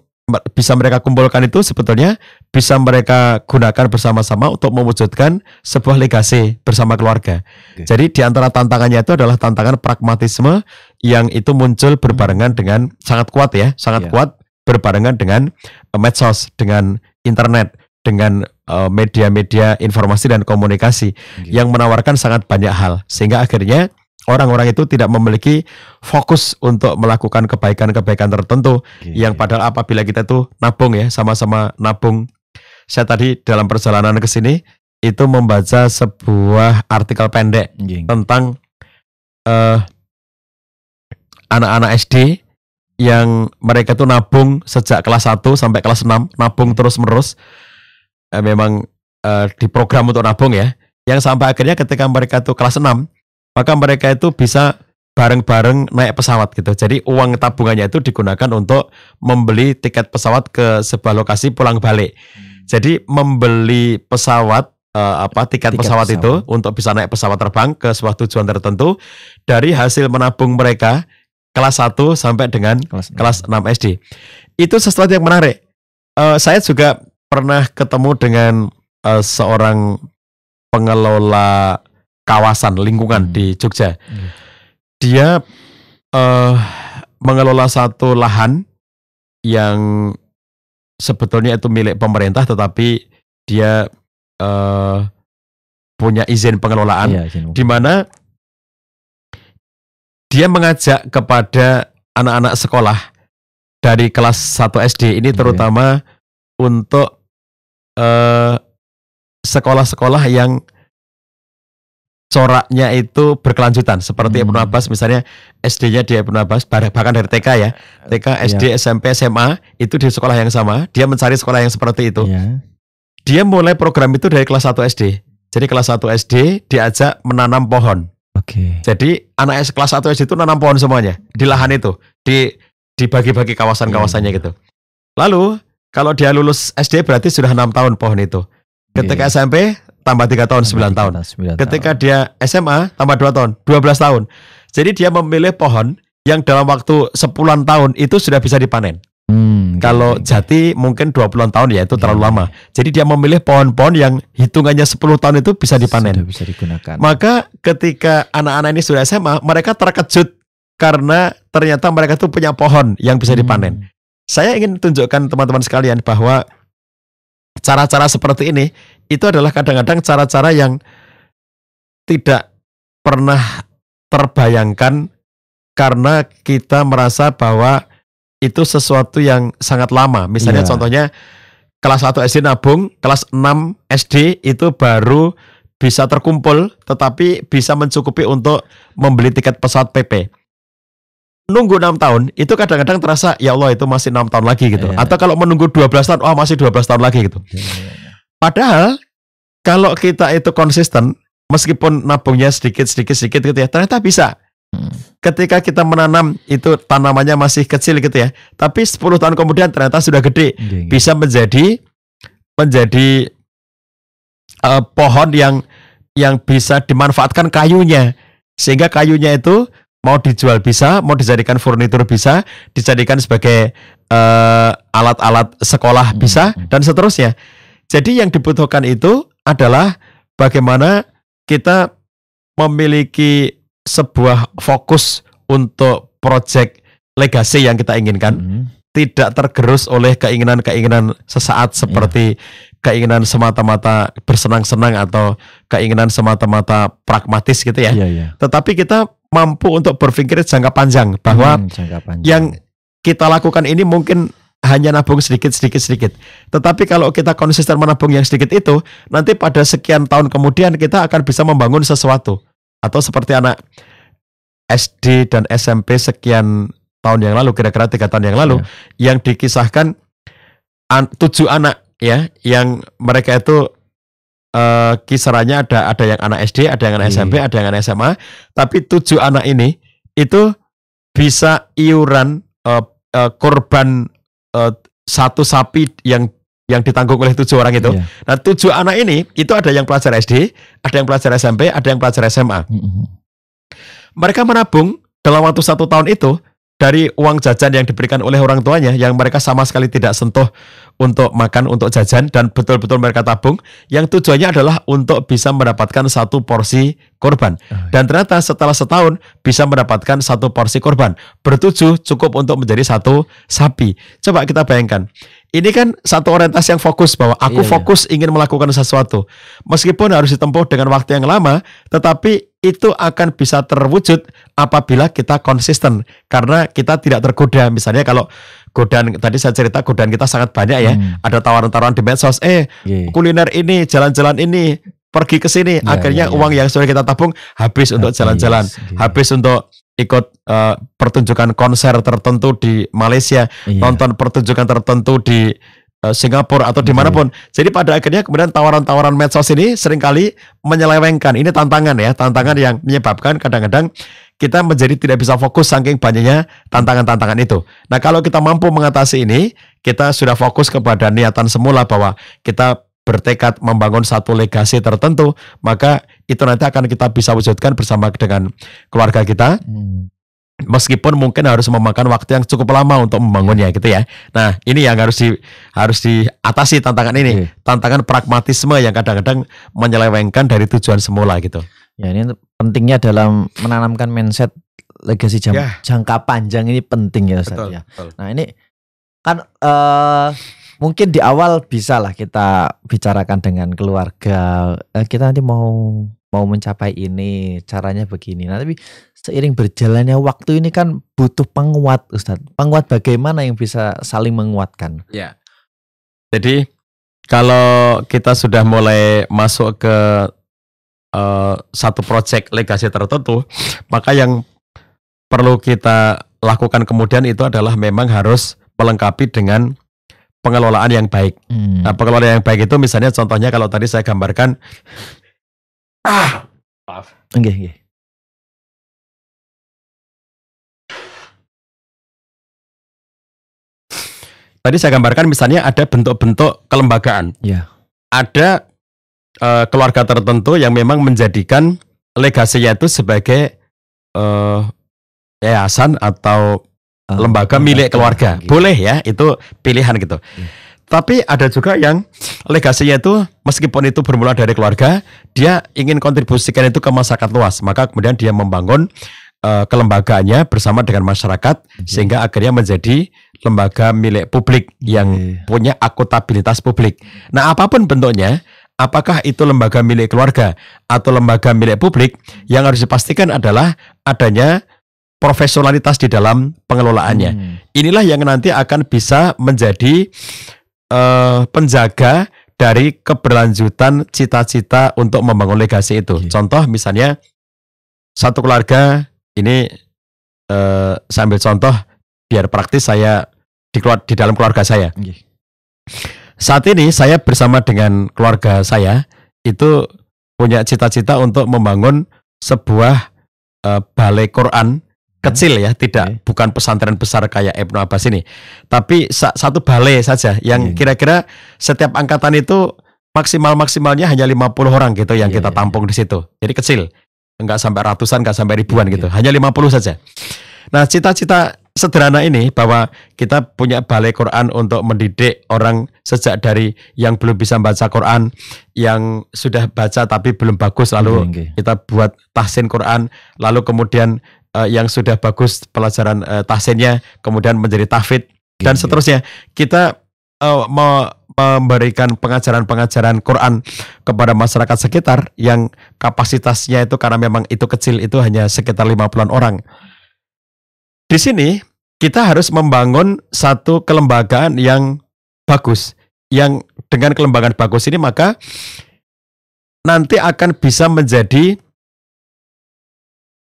bisa mereka kumpulkan itu sebetulnya bisa mereka gunakan bersama-sama untuk mewujudkan sebuah legasi bersama keluarga. Okay. Jadi di antara tantangannya itu adalah tantangan pragmatisme yang itu muncul berbarengan dengan sangat kuat ya, sangat yeah. kuat berbarengan dengan eh, medsos, dengan internet, dengan eh, media-media informasi dan komunikasi okay. yang menawarkan sangat banyak hal sehingga akhirnya orang-orang itu tidak memiliki fokus untuk melakukan kebaikan-kebaikan tertentu gini. yang padahal apabila kita tuh nabung ya sama-sama nabung saya tadi dalam perjalanan ke sini itu membaca sebuah artikel pendek gini. tentang eh, anak-anak uh, SD yang mereka tuh nabung sejak kelas 1 sampai kelas 6 nabung terus-menerus uh, memang uh, eh, di program untuk nabung ya yang sampai akhirnya ketika mereka tuh kelas 6 maka mereka itu bisa bareng-bareng naik pesawat gitu. Jadi uang tabungannya itu digunakan untuk membeli tiket pesawat ke sebuah lokasi pulang balik. Hmm. Jadi membeli pesawat uh, apa tiket, tiket pesawat, pesawat itu untuk bisa naik pesawat terbang ke sebuah tujuan tertentu dari hasil menabung mereka kelas 1 sampai dengan kelas 6, kelas 6 SD. Itu sesuatu yang menarik. Uh, saya juga pernah ketemu dengan uh, seorang pengelola kawasan lingkungan hmm. di Jogja. Hmm. Dia uh, mengelola satu lahan yang sebetulnya itu milik pemerintah, tetapi dia uh, punya izin pengelolaan, ya, di mana dia mengajak kepada anak-anak sekolah dari kelas 1 SD ini iya. terutama untuk eh, sekolah-sekolah uh, sekolah -sekolah yang coraknya itu berkelanjutan seperti hmm. Ibnu Abbas misalnya SD-nya di Ibnu Abbas bahkan dari TK ya iya. TK SD yeah. SMP SMA itu di sekolah yang sama dia mencari sekolah yang seperti itu yeah. dia mulai program itu dari kelas 1 SD jadi kelas 1 SD diajak menanam pohon Okay. Jadi anak S kelas 1 SD itu nanam pohon semuanya di lahan itu, di dibagi-bagi kawasan-kawasannya yeah. gitu. Iya. Lalu kalau dia lulus SD berarti sudah enam tahun pohon itu. Ketika yeah. SMP tambah tiga tahun tambah 9 tahun. 9 Ketika dia SMA tambah 2 tahun, 12 tahun. Jadi dia memilih pohon yang dalam waktu 10 tahun itu sudah bisa dipanen. Hmm, gitu. Kalau jati mungkin 20 tahun ya itu terlalu iya. lama. Jadi dia memilih pohon-pohon yang hitungannya 10 tahun itu bisa dipanen. bisa digunakan. Maka ketika anak-anak ini sudah SMA, mereka terkejut karena ternyata mereka tuh punya pohon yang bisa hmm. dipanen. Hmm. Saya ingin tunjukkan teman-teman sekalian bahwa cara-cara seperti ini itu adalah kadang-kadang cara-cara yang tidak pernah terbayangkan karena kita merasa bahwa itu sesuatu yang sangat lama. Misalnya yeah. contohnya kelas 1 SD nabung, kelas 6 SD itu baru bisa terkumpul tetapi bisa mencukupi untuk membeli tiket pesawat PP. Nunggu 6 tahun itu kadang-kadang terasa ya Allah itu masih 6 tahun lagi gitu. Yeah. Atau kalau menunggu 12 tahun, oh masih 12 tahun lagi gitu. Yeah. Iya. Padahal kalau kita itu konsisten, meskipun nabungnya sedikit sedikit sedikit gitu ya, ternyata bisa. Hmm. Ketika kita menanam itu tanamannya masih kecil gitu ya, tapi 10 tahun kemudian ternyata sudah gede, bisa menjadi menjadi uh, pohon yang yang bisa dimanfaatkan kayunya, sehingga kayunya itu mau dijual bisa, mau dijadikan furnitur bisa, dijadikan sebagai e, alat-alat uh, sekolah hmm, bisa hmm. dan seterusnya. Jadi yang dibutuhkan itu adalah bagaimana kita memiliki sebuah fokus untuk proyek legasi yang kita inginkan. Hmm. Tidak tergerus oleh keinginan-keinginan sesaat iya. seperti ya. keinginan semata-mata bersenang-senang atau keinginan semata-mata pragmatis gitu ya. Ya, ya. Tetapi kita mampu untuk berpikir jangka panjang bahwa hmm, jangka panjang. yang kita lakukan ini mungkin hanya nabung sedikit sedikit sedikit. Tetapi kalau kita konsisten menabung yang sedikit itu, nanti pada sekian tahun kemudian kita akan bisa membangun sesuatu. Atau seperti anak SD dan SMP sekian tahun yang lalu, kira-kira tiga tahun yang lalu, ya. yang dikisahkan an tujuh anak ya, yang mereka itu uh, kisarannya ada ada yang anak SD, ada yang anak hmm. Iya. SMP, ada yang anak SMA, tapi tujuh anak ini itu bisa iuran uh, uh, korban Eh, satu sapi yang yang ditanggung oleh tujuh orang itu. Iya. Nah tujuh anak ini itu ada yang pelajar SD, ada yang pelajar SMP, ada yang pelajar SMA. Mm -hmm. Mereka menabung dalam waktu satu tahun itu dari uang jajan yang diberikan oleh orang tuanya yang mereka sama sekali tidak sentuh untuk makan, untuk jajan dan betul-betul mereka tabung yang tujuannya adalah untuk bisa mendapatkan satu porsi korban. Ah, iya. Dan ternyata setelah setahun bisa mendapatkan satu porsi korban. Bertujuh cukup untuk menjadi satu sapi. Coba kita bayangkan. Ini kan satu orientasi yang fokus bahwa aku iya, iya. fokus ingin melakukan sesuatu. Meskipun harus ditempuh dengan waktu yang lama, tetapi itu akan bisa terwujud apabila kita konsisten karena kita tidak tergoda misalnya kalau godaan tadi saya cerita godaan kita sangat banyak ya hmm. ada tawaran-tawaran di medsos eh yeah. kuliner ini jalan-jalan ini pergi ke sini yeah, akhirnya yeah, iya. uang yang sudah kita tabung habis untuk jalan-jalan yes, iya. habis untuk ikut uh, pertunjukan konser tertentu di Malaysia iya. nonton pertunjukan tertentu di eh, Singapura atau dimanapun. Okay. Jadi pada akhirnya kemudian tawaran-tawaran medsos ini seringkali menyelewengkan. Ini tantangan ya, tantangan yang menyebabkan kadang-kadang kita menjadi tidak bisa fokus saking banyaknya tantangan-tantangan itu. Nah, kalau kita mampu mengatasi ini, kita sudah fokus kepada niatan semula bahwa kita bertekad membangun satu legasi tertentu, maka itu nanti akan kita bisa wujudkan bersama dengan keluarga kita. Hmm. Meskipun mungkin harus memakan waktu yang cukup lama untuk membangunnya gitu ya. Nah, ini yang harus di harus diatasi tantangan ini, tantangan pragmatisme yang kadang-kadang menyelewengkan dari tujuan semula gitu. Ya, ini pentingnya dalam menanamkan mindset legasi jam, yeah. jangka panjang ini penting ya Ustaz betul, ya. Betul. Nah, ini kan uh, mungkin di awal bisa lah kita bicarakan dengan keluarga eh, kita nanti mau mau mencapai ini caranya begini nah tapi seiring berjalannya waktu ini kan butuh penguat Ustadz penguat bagaimana yang bisa saling menguatkan ya jadi kalau kita sudah mulai masuk ke Eh, satu project legasi tertentu, maka yang perlu kita lakukan kemudian itu adalah memang harus melengkapi dengan pengelolaan yang baik. Hmm. Nah, pengelolaan yang baik itu misalnya contohnya kalau tadi saya gambarkan ah maaf. okay, Okay. Tadi saya gambarkan misalnya ada bentuk-bentuk kelembagaan. Yeah. Ada uh, keluarga tertentu yang memang menjadikan legasinya itu sebagai uh, yayasan atau uh, lembaga milik keluarga. Gitu. Boleh ya, itu pilihan gitu. Hmm. Tapi ada juga yang legasinya itu meskipun itu bermula dari keluarga, dia ingin kontribusikan itu ke masyarakat luas. Maka kemudian dia membangun uh, eh, kelembagaannya bersama dengan masyarakat hmm. sehingga akhirnya menjadi lembaga milik publik yang hmm. punya akuntabilitas publik. Nah, apapun bentuknya, apakah itu lembaga milik keluarga atau lembaga milik publik, yang harus dipastikan adalah adanya profesionalitas di dalam pengelolaannya. Hmm. Inilah yang nanti akan bisa menjadi uh, penjaga dari keberlanjutan cita-cita untuk membangun legasi itu. Okay. Contoh misalnya satu keluarga ini eh, sambil contoh biar praktis saya di, di dalam keluarga saya. Okay. Saat ini saya bersama dengan keluarga saya itu punya cita-cita untuk membangun sebuah uh, balai Quran kecil ya, tidak okay. bukan pesantren besar kayak Ibnu Abbas ini. Tapi sa satu balai saja yang iya. kira-kira yeah. setiap angkatan itu maksimal-maksimalnya hanya 50 orang gitu yang yeah, kita iya, tampung iya. di situ. Jadi kecil. Enggak sampai ratusan, enggak sampai ribuan gitu. Hanya 50 saja. Nah, cita-cita sederhana ini bahwa kita punya balai Quran untuk mendidik orang sejak dari yang belum bisa baca Quran, yang sudah baca tapi belum bagus lalu okay, hmm, okay. kita buat tahsin Quran, lalu kemudian uh, yang sudah bagus pelajaran uh, tahsinnya kemudian menjadi tahfid okay, dan seterusnya. Kita uh, eh, mau memberikan pengajaran-pengajaran Quran kepada masyarakat sekitar yang kapasitasnya itu karena memang itu kecil itu hanya sekitar 50-an orang di sini kita harus membangun satu kelembagaan yang bagus. Yang dengan kelembagaan bagus ini maka nanti akan bisa menjadi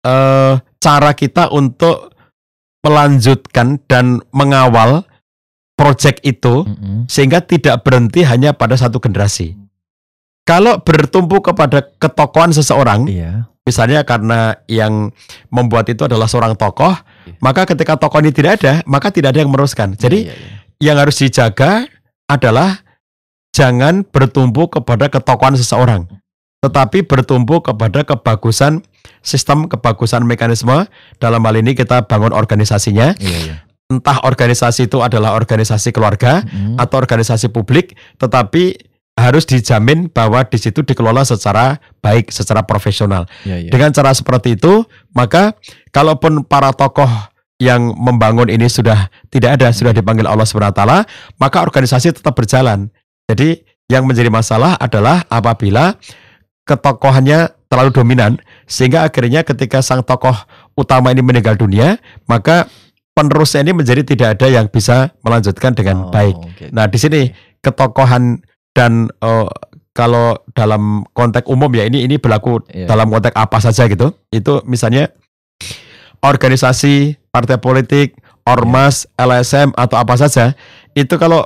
uh, cara kita untuk melanjutkan dan mengawal proyek itu mm -hmm. sehingga tidak berhenti hanya pada satu generasi. Kalau bertumpu kepada ketokohan seseorang, iya. misalnya karena yang membuat itu adalah seorang tokoh, iya. maka ketika tokoh ini tidak ada, maka tidak ada yang meneruskan. Iya, Jadi iya, iya. yang harus dijaga adalah jangan bertumpu kepada ketokohan seseorang, tetapi bertumpu kepada kebagusan sistem, kebagusan mekanisme. Dalam hal ini kita bangun organisasinya. Iya, iya entah organisasi itu adalah organisasi keluarga hmm. atau organisasi publik, tetapi harus dijamin bahwa di situ dikelola secara baik, secara profesional. Ya, ya. Dengan cara seperti itu, maka kalaupun para tokoh yang membangun ini sudah tidak ada, hmm. sudah dipanggil Allah SWT, maka organisasi tetap berjalan. Jadi yang menjadi masalah adalah apabila ketokohannya terlalu dominan, sehingga akhirnya ketika sang tokoh utama ini meninggal dunia, maka penerusnya ini menjadi tidak ada yang bisa melanjutkan dengan oh, baik. Okay. Nah, di sini ketokohan dan uh, kalau dalam konteks umum ya ini ini berlaku yeah. dalam konteks apa saja gitu itu misalnya organisasi partai politik ormas yeah. LSM atau apa saja itu kalau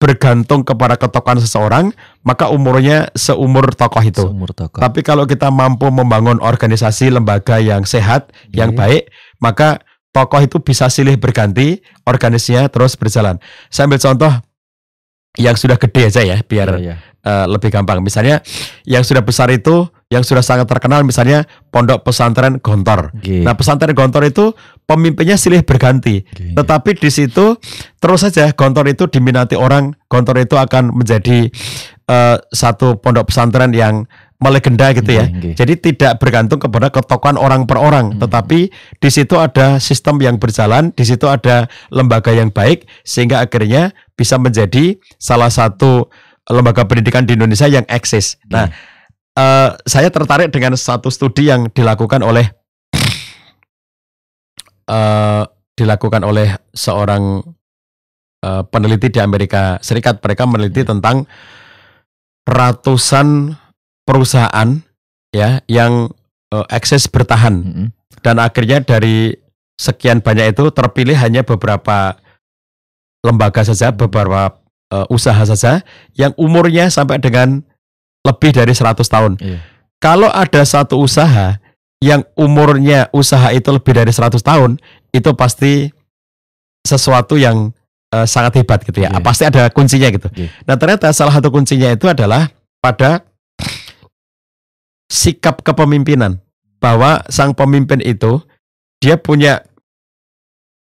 bergantung kepada ketokohan seseorang maka umurnya seumur tokoh itu seumur tokoh. tapi kalau kita mampu membangun organisasi lembaga yang sehat yeah. yang iya. baik maka tokoh itu bisa silih berganti organisnya terus berjalan saya ambil contoh yang sudah gede aja ya biar ya, ya. Uh, lebih gampang. Misalnya yang sudah besar itu yang sudah sangat terkenal misalnya pondok pesantren Gontor. Nah, pesantren Gontor itu pemimpinnya silih berganti. Tetapi di situ terus saja Gontor itu diminati orang, Gontor itu akan menjadi uh, satu pondok pesantren yang melegenda gitu ya. Okay, Jadi tidak bergantung kepada ketokohan orang per orang, hmm. tetapi di situ ada sistem yang berjalan, di situ ada lembaga yang baik sehingga akhirnya bisa menjadi salah satu lembaga pendidikan di Indonesia yang eksis. Nah, uh, saya tertarik dengan satu studi yang dilakukan oleh uh, dilakukan oleh seorang uh, peneliti di Amerika Serikat. Mereka meneliti iya. tentang ratusan perusahaan ya yang uh, eksis bertahan mm -hmm. dan akhirnya dari sekian banyak itu terpilih hanya beberapa lembaga saja beberapa uh, usaha saja yang umurnya sampai dengan lebih dari 100 tahun. Yeah. Kalau ada satu usaha yang umurnya usaha itu lebih dari 100 tahun, itu pasti sesuatu yang uh, sangat hebat gitu ya. Yeah. Pasti ada kuncinya gitu. Yeah. Nah, ternyata salah satu kuncinya itu adalah pada sikap kepemimpinan bahwa sang pemimpin itu dia punya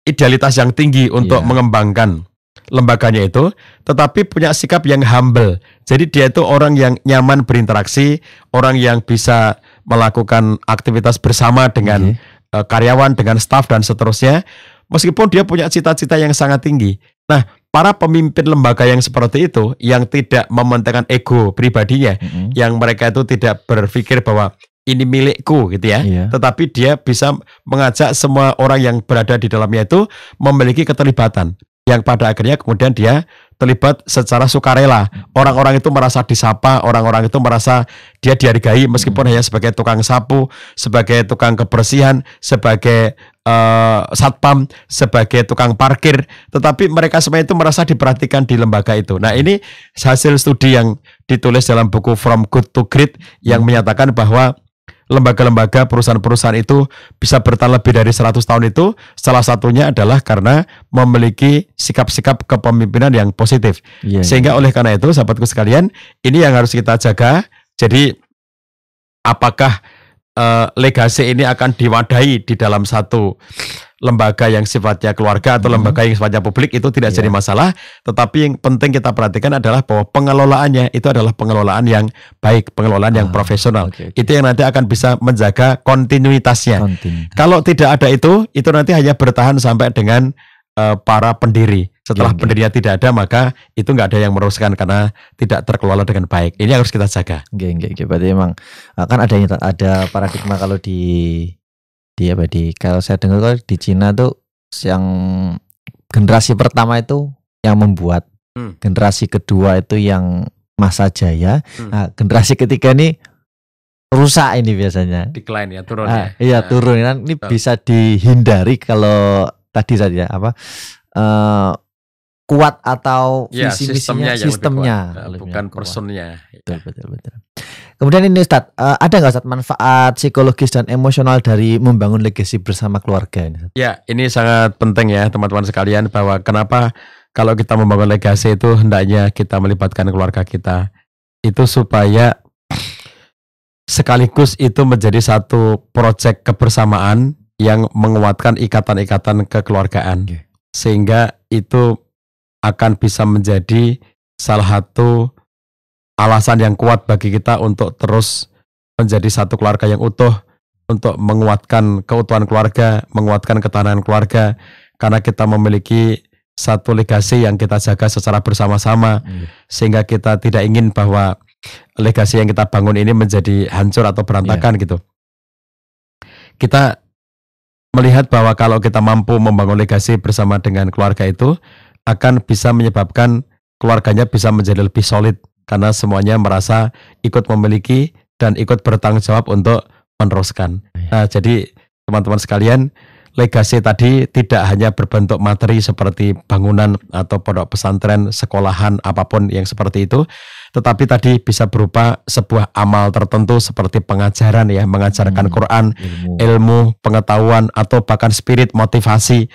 idealitas yang tinggi untuk yeah. mengembangkan lembaganya itu, tetapi punya sikap yang humble. Jadi dia itu orang yang nyaman berinteraksi, orang yang bisa melakukan aktivitas bersama dengan yeah. Iya. karyawan, dengan staf dan seterusnya. Meskipun dia punya cita-cita yang sangat tinggi. Nah, para pemimpin lembaga yang seperti itu yang tidak mementingkan ego pribadinya, mm-hmm. yang mereka itu tidak berpikir bahwa ini milikku gitu ya, iya. tetapi dia bisa mengajak semua orang yang berada di dalamnya itu memiliki keterlibatan yang pada akhirnya kemudian dia terlibat secara sukarela. Orang-orang itu merasa disapa, orang-orang itu merasa dia dihargai meskipun hmm. hanya sebagai tukang sapu, sebagai tukang kebersihan, sebagai uh, satpam, sebagai tukang parkir, tetapi mereka semua itu merasa diperhatikan di lembaga itu. Nah, ini hasil studi yang ditulis dalam buku From Good to Great yang hmm. menyatakan bahwa lembaga-lembaga perusahaan-perusahaan itu bisa bertahan lebih dari 100 tahun itu salah satunya adalah karena memiliki sikap-sikap kepemimpinan yang positif. Yeah, iya. Sehingga oleh karena itu sahabatku sekalian, ini yang harus kita jaga. Jadi apakah uh, legasi ini akan diwadahi di dalam satu lembaga yang sifatnya keluarga atau hmm. lembaga yang sifatnya publik itu tidak yeah. jadi masalah. Tetapi yang penting kita perhatikan adalah bahwa pengelolaannya itu adalah pengelolaan yang baik, pengelolaan ah, yang profesional. Okay, okay. Itu yang nanti akan bisa menjaga kontinuitasnya. Kontinuitas. Kalau tidak ada itu, itu nanti hanya bertahan sampai dengan uh, para pendiri. Setelah pendiri iya, iya. pendirinya tidak ada, maka itu nggak ada yang meruskan karena tidak terkelola dengan baik. Ini harus kita jaga. Oke, okay, okay, okay. berarti emang kan adanya ada paradigma kalau di di apa di kalau saya dengar kalau di Cina tuh yang generasi pertama itu yang membuat hmm. generasi kedua itu yang masa jaya hmm. nah, generasi ketiga ini rusak ini biasanya decline ya turun ah, ya. iya nah. turun iya. ini Betul. bisa dihindari kalau tadi saja apa uh, kuat atau ya, visi misinya sistemnya, sistemnya kuat, eh, bukan personnya. Betul, ya. betul betul Kemudian ini Ustaz, eh, ada nggak Ustaz manfaat psikologis dan emosional dari membangun legasi bersama keluarga ini? Ya, ini sangat penting ya teman-teman sekalian bahwa kenapa kalau kita membangun legasi itu hendaknya kita melibatkan keluarga kita itu supaya sekaligus itu menjadi satu proyek kebersamaan yang menguatkan ikatan-ikatan kekeluargaan. Okay. Sehingga itu akan bisa menjadi salah satu alasan yang kuat bagi kita untuk terus menjadi satu keluarga yang utuh untuk menguatkan keutuhan keluarga, menguatkan ketahanan keluarga karena kita memiliki satu legasi yang kita jaga secara bersama-sama hmm. sehingga kita tidak ingin bahwa legasi yang kita bangun ini menjadi hancur atau berantakan yeah. gitu. Kita melihat bahwa kalau kita mampu membangun legasi bersama dengan keluarga itu, akan bisa menyebabkan keluarganya bisa menjadi lebih solid karena semuanya merasa ikut memiliki dan ikut bertanggung jawab untuk meneruskan. Iya. Nah, jadi teman-teman sekalian, legasi tadi tidak hanya berbentuk materi seperti bangunan atau pondok pesantren, sekolahan, apapun yang seperti itu, tetapi tadi bisa berupa sebuah amal tertentu seperti pengajaran ya, mengajarkan hmm, Quran, ilmu. ilmu, pengetahuan atau bahkan spirit motivasi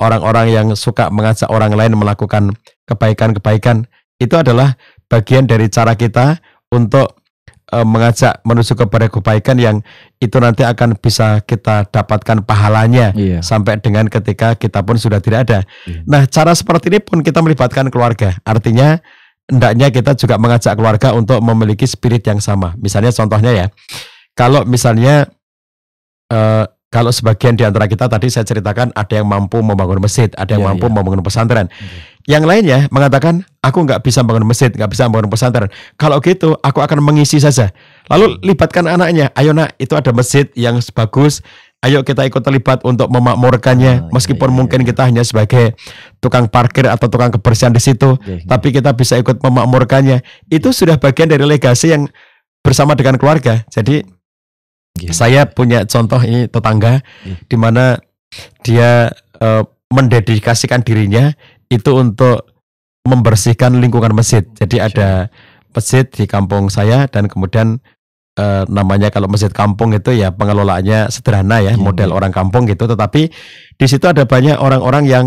orang-orang yang suka mengajak orang lain melakukan kebaikan-kebaikan itu adalah bagian dari cara kita untuk e, mengajak menuju kepada kebaikan yang itu nanti akan bisa kita dapatkan pahalanya iya. sampai dengan ketika kita pun sudah tidak ada. Iya. Nah, cara seperti ini pun kita melibatkan keluarga. Artinya hendaknya kita juga mengajak keluarga untuk memiliki spirit yang sama. Misalnya contohnya ya, kalau misalnya eh, kalau sebagian di antara kita tadi saya ceritakan ada yang mampu membangun masjid, ada yang yeah, mampu yeah. membangun pesantren. Okay. Yang lainnya mengatakan aku nggak bisa bangun masjid, nggak bisa bangun pesantren. Kalau gitu aku akan mengisi saja. Lalu libatkan anaknya. Ayo nak, itu ada masjid yang bagus. Ayo kita ikut terlibat untuk memakmurkannya, oh, meskipun yeah, mungkin yeah. Ya. kita hanya sebagai tukang parkir atau tukang kebersihan di situ, yeah, yeah. tapi kita bisa ikut memakmurkannya. Itu sudah bagian dari legasi yang bersama dengan keluarga. Jadi Yeah. Saya punya contoh ini tetangga yeah. Hmm. di mana dia uh, mendedikasikan dirinya itu untuk membersihkan lingkungan masjid. Jadi ada masjid di kampung saya dan kemudian eh, namanya kalau masjid kampung itu ya pengelolaannya sederhana ya, yeah. model iya. orang kampung gitu. Tetapi di situ ada banyak orang-orang yang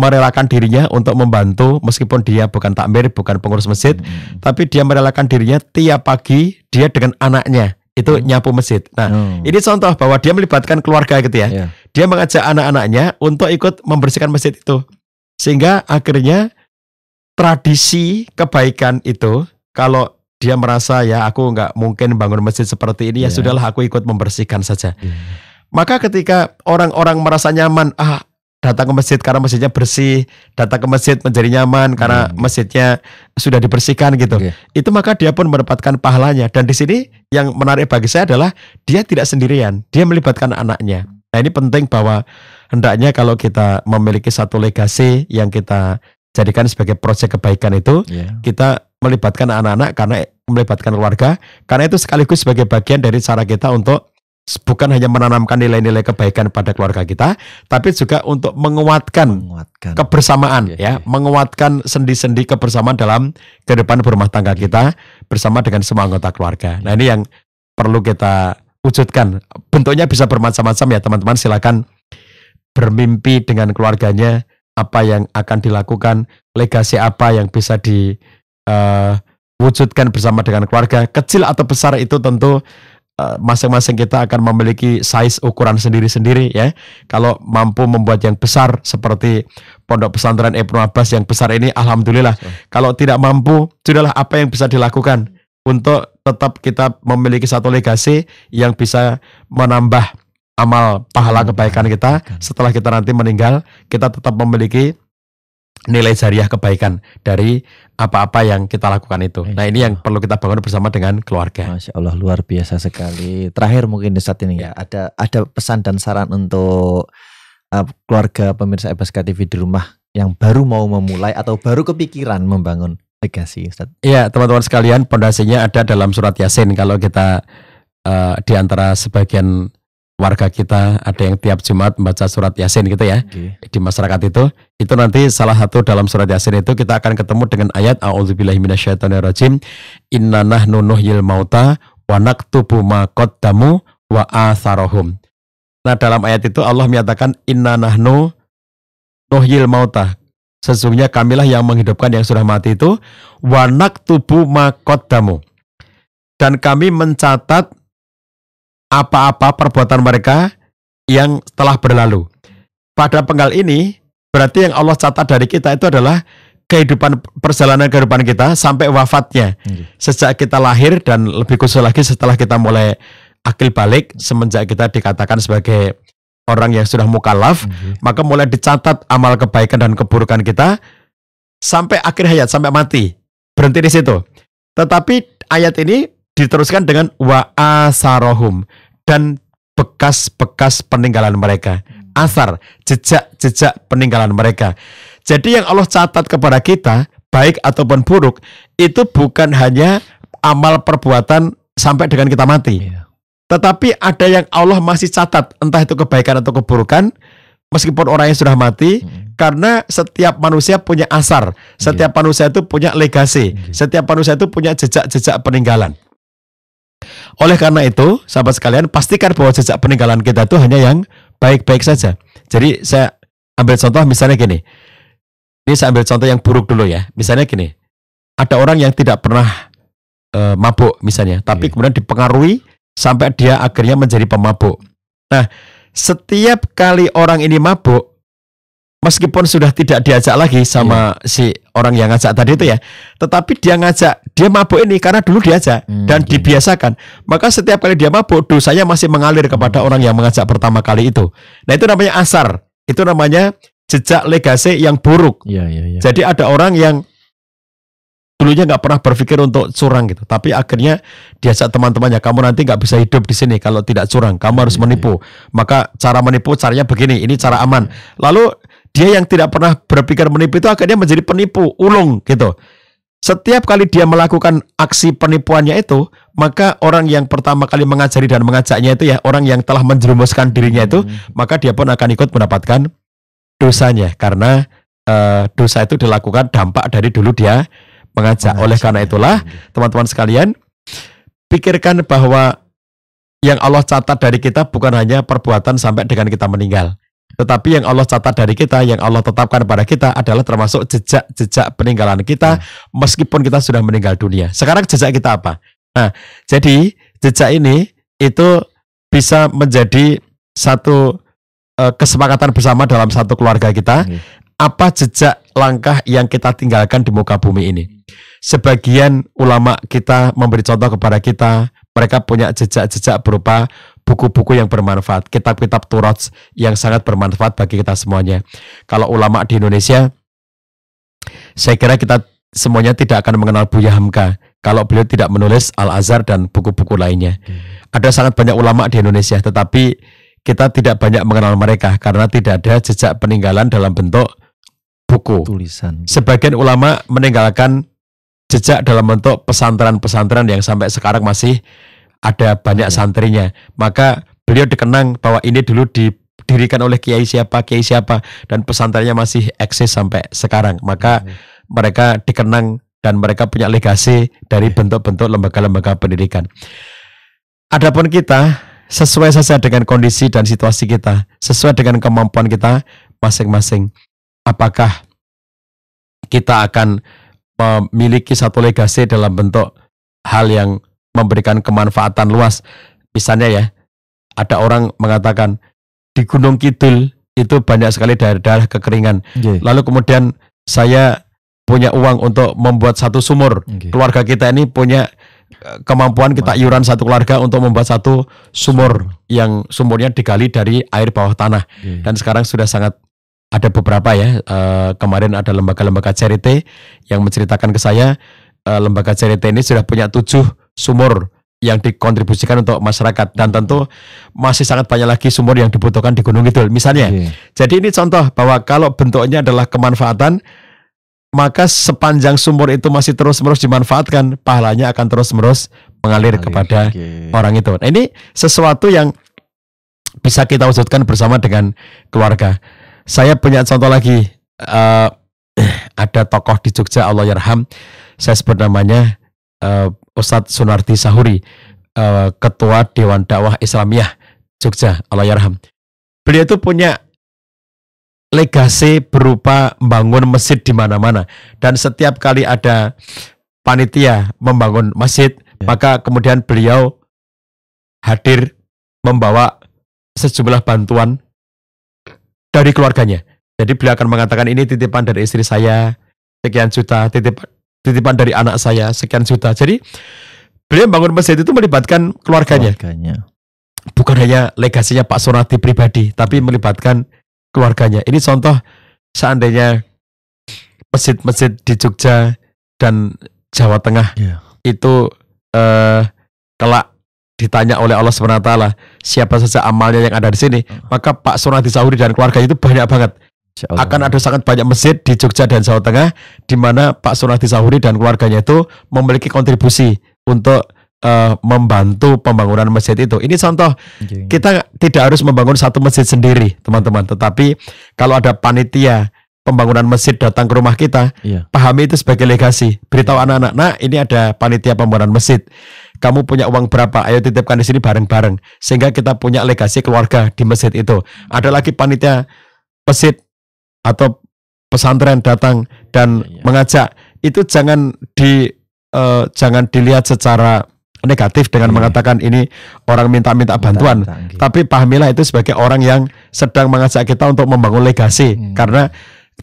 merelakan dirinya untuk membantu meskipun dia bukan takmir, bukan pengurus masjid, -hmm. tapi dia merelakan dirinya tiap pagi dia dengan anaknya itu hmm. nyapu masjid. Nah, hmm. ini contoh bahwa dia melibatkan keluarga gitu ya. Yeah. Dia mengajak anak-anaknya untuk ikut membersihkan masjid itu. Sehingga akhirnya tradisi kebaikan itu kalau dia merasa ya aku nggak mungkin bangun masjid seperti ini yeah. ya iya. sudahlah aku ikut membersihkan saja. Yeah. Maka ketika orang-orang merasa nyaman, ah datang ke masjid karena masjidnya bersih, datang ke masjid menjadi nyaman karena hmm. masjidnya sudah dibersihkan gitu. Okay. Itu maka dia pun mendapatkan pahalanya. Dan di sini yang menarik bagi saya adalah dia tidak sendirian, dia melibatkan anaknya. Nah ini penting bahwa hendaknya kalau kita memiliki satu legasi yang kita jadikan sebagai proyek kebaikan itu, yeah. kita melibatkan anak-anak karena melibatkan keluarga, karena itu sekaligus sebagai bagian dari cara kita untuk bukan hanya menanamkan nilai-nilai kebaikan pada keluarga kita, tapi juga untuk menguatkan, menguatkan. kebersamaan okay. Iya, ya, iya. menguatkan sendi-sendi kebersamaan dalam kehidupan berumah tangga kita bersama dengan semua anggota keluarga. Nah, ini yang perlu kita wujudkan. Bentuknya bisa bermacam-macam ya, teman-teman silakan bermimpi dengan keluarganya apa yang akan dilakukan, legasi apa yang bisa di uh, wujudkan bersama dengan keluarga, kecil atau besar itu tentu Eh, masing-masing kita akan memiliki size ukuran sendiri-sendiri ya. Kalau mampu membuat yang besar seperti pondok pesantren Ibnu Abbas yang besar ini alhamdulillah. So. Kalau tidak mampu, sudahlah apa yang bisa dilakukan untuk tetap kita memiliki satu legasi yang bisa menambah amal pahala kebaikan kita setelah kita nanti meninggal, kita tetap memiliki nilai jariah kebaikan dari apa-apa yang kita lakukan itu. Iya. Nah ini yang perlu kita bangun bersama dengan keluarga. Masya Allah luar biasa sekali. Terakhir mungkin di saat ini ya ada ada pesan dan saran untuk uh, keluarga pemirsa EBSK TV di rumah yang baru mau memulai atau baru kepikiran membangun legasi Iya teman-teman sekalian pondasinya ada dalam surat Yasin kalau kita uh, di antara sebagian warga kita ada yang tiap Jumat membaca surat Yasin gitu ya okay. di masyarakat itu itu nanti salah satu dalam surat Yasin itu kita akan ketemu dengan ayat auzubillahi minasyaitonirrajim inna nuhyil mauta wa naktubu ma qaddamu wa atharohum nah dalam ayat itu Allah menyatakan innanah nahnu nuhyil mauta sesungguhnya kamilah yang menghidupkan yang sudah mati itu wa naktubu ma qaddamu dan kami mencatat apa-apa perbuatan mereka yang telah berlalu. Pada penggal ini, berarti yang Allah catat dari kita itu adalah kehidupan perjalanan kehidupan kita sampai wafatnya. Okay. Iya. Sejak kita lahir dan lebih khusus lagi setelah kita mulai akil balik semenjak kita dikatakan sebagai orang yang sudah mukalaf, okay. Iya. maka mulai dicatat amal kebaikan dan keburukan kita sampai akhir hayat, sampai mati. Berhenti di situ. Tetapi ayat ini diteruskan dengan wa asarohum dan bekas-bekas peninggalan mereka. Asar, jejak-jejak peninggalan mereka. Jadi yang Allah catat kepada kita, baik ataupun buruk, itu bukan hanya amal perbuatan sampai dengan kita mati. Iya. Tetapi ada yang Allah masih catat, entah itu kebaikan atau keburukan, meskipun orang yang sudah mati, hmm. karena setiap manusia punya asar, setiap iya. manusia itu punya legasi, iya. setiap manusia itu punya jejak-jejak peninggalan. Oleh karena itu, sahabat sekalian, pastikan bahwa jejak peninggalan kita itu hanya yang baik-baik saja. Jadi saya ambil contoh misalnya gini. Ini saya ambil contoh yang buruk dulu ya. Misalnya gini, ada orang yang tidak pernah e, mabuk misalnya, tapi yeah. kemudian dipengaruhi sampai dia akhirnya menjadi pemabuk. Nah, setiap kali orang ini mabuk, meskipun sudah tidak diajak lagi sama yeah. si orang yang ngajak tadi itu ya, tetapi dia ngajak dia mabuk ini karena dulu diajak hmm, dan iya. dibiasakan. Maka setiap kali dia mabuk, dosanya masih mengalir kepada hmm. orang yang mengajak pertama kali itu. Nah itu namanya asar, itu namanya jejak legasi yang buruk. Yeah, yeah, yeah. Jadi ada orang yang dulunya nggak pernah berpikir untuk curang gitu tapi akhirnya diajak teman-temannya kamu nanti nggak bisa hidup di sini kalau tidak curang kamu harus iya, menipu iya. maka cara menipu caranya begini ini cara aman lalu dia yang tidak pernah berpikir menipu itu akhirnya menjadi penipu ulung gitu. Setiap kali dia melakukan aksi penipuannya itu, maka orang yang pertama kali mengajari dan mengajaknya itu ya orang yang telah menjerumuskan dirinya itu, hmm. maka dia pun akan ikut mendapatkan dosanya karena uh, dosa itu dilakukan dampak dari dulu dia mengajak. mengajak. Oleh karena ya. itulah hmm. teman-teman sekalian, pikirkan bahwa yang Allah catat dari kita bukan hanya perbuatan sampai dengan kita meninggal, tetapi yang Allah catat dari kita, yang Allah tetapkan pada kita adalah termasuk jejak-jejak peninggalan kita hmm. meskipun kita sudah meninggal dunia. Sekarang jejak kita apa? Nah, jadi jejak ini itu bisa menjadi satu uh, kesepakatan bersama dalam satu keluarga kita. Hmm. Apa jejak langkah yang kita tinggalkan di muka bumi ini? Sebagian ulama kita memberi contoh kepada kita, mereka punya jejak-jejak berupa buku-buku yang bermanfaat, kitab-kitab Turats yang sangat bermanfaat bagi kita semuanya. Kalau ulama di Indonesia, saya kira kita semuanya tidak akan mengenal Buya Hamka kalau beliau tidak menulis Al-Azhar dan buku-buku lainnya. Hmm. Ada sangat banyak ulama di Indonesia, tetapi kita tidak banyak mengenal mereka karena tidak ada jejak peninggalan dalam bentuk buku. Tulisan. Sebagian ulama meninggalkan jejak dalam bentuk pesantren-pesantren yang sampai sekarang masih ada banyak hmm. santrinya. Maka beliau dikenang bahwa ini dulu didirikan oleh kiai siapa, kiai siapa dan pesantrennya masih eksis sampai sekarang. Maka hmm. mereka dikenang dan mereka punya legasi dari bentuk-bentuk lembaga-lembaga pendidikan. Adapun kita sesuai saja dengan kondisi dan situasi kita, sesuai dengan kemampuan kita masing-masing. Apakah kita akan memiliki satu legasi dalam bentuk hal yang memberikan kemanfaatan luas. Misalnya ya, ada orang mengatakan di Gunung Kidul itu banyak sekali daerah-daerah kekeringan. Yeah. Lalu kemudian saya punya uang untuk membuat satu sumur. Okay. Keluarga kita ini punya eh, kemampuan kita iuran satu keluarga untuk membuat satu sumur yang sumurnya digali dari air bawah tanah. Yeah. Dan sekarang sudah sangat ada beberapa ya. Eh, kemarin ada lembaga-lembaga charity yang menceritakan ke saya eh, lembaga charity ini sudah punya tujuh sumur yang dikontribusikan untuk masyarakat dan tentu masih sangat banyak lagi sumur yang dibutuhkan di Gunung Kidul misalnya. Yeah. Jadi ini contoh bahwa kalau bentuknya adalah kemanfaatan maka sepanjang sumur itu masih terus-menerus dimanfaatkan, pahalanya akan terus-menerus mengalir Alir, kepada okay. orang itu. Nah, ini sesuatu yang bisa kita wujudkan bersama dengan keluarga. Saya punya contoh lagi uh, ada tokoh di Jogja Allah Yarham, saya sebut namanya uh, Ustadz Sunardi Sahuri, eh, Ketua Dewan Dakwah Islamiyah Jogja, Allah Yarham. Beliau itu punya legasi berupa membangun masjid di mana-mana. Dan setiap kali ada panitia membangun masjid, ya. maka kemudian beliau hadir membawa sejumlah bantuan dari keluarganya. Jadi beliau akan mengatakan ini titipan dari istri saya, sekian juta, titipan titipan dari anak saya sekian juta. Jadi beliau bangun masjid itu melibatkan keluarganya. keluarganya. Bukan hanya legasinya Pak Sonati pribadi, tapi hmm. melibatkan keluarganya. Ini contoh seandainya masjid-masjid di Jogja dan Jawa Tengah yeah. itu eh, kelak ditanya oleh Allah SWT siapa saja amalnya yang ada di sini hmm. maka Pak Sonati Sauri dan keluarganya itu banyak banget akan ada sangat banyak masjid di Jogja dan Jawa Tengah di mana Pak Sunardi Sahuri dan keluarganya itu memiliki kontribusi untuk uh, membantu pembangunan masjid itu. Ini contoh iya, iya. kita tidak harus membangun satu masjid sendiri, teman-teman. Tetapi kalau ada panitia pembangunan masjid datang ke rumah kita, iya. pahami itu sebagai legasi. Beritahu anak-anak, nah ini ada panitia pembangunan masjid. Kamu punya uang berapa? Ayo titipkan di sini bareng-bareng sehingga kita punya legasi keluarga di masjid itu. Ada lagi panitia masjid atau pesantren datang dan yeah, yeah. mengajak itu jangan di uh, jangan dilihat secara negatif dengan yeah. mengatakan ini orang minta-minta bantuan, minta, minta, gitu. tapi pahamilah itu sebagai orang yang sedang mengajak kita untuk membangun legasi mm. karena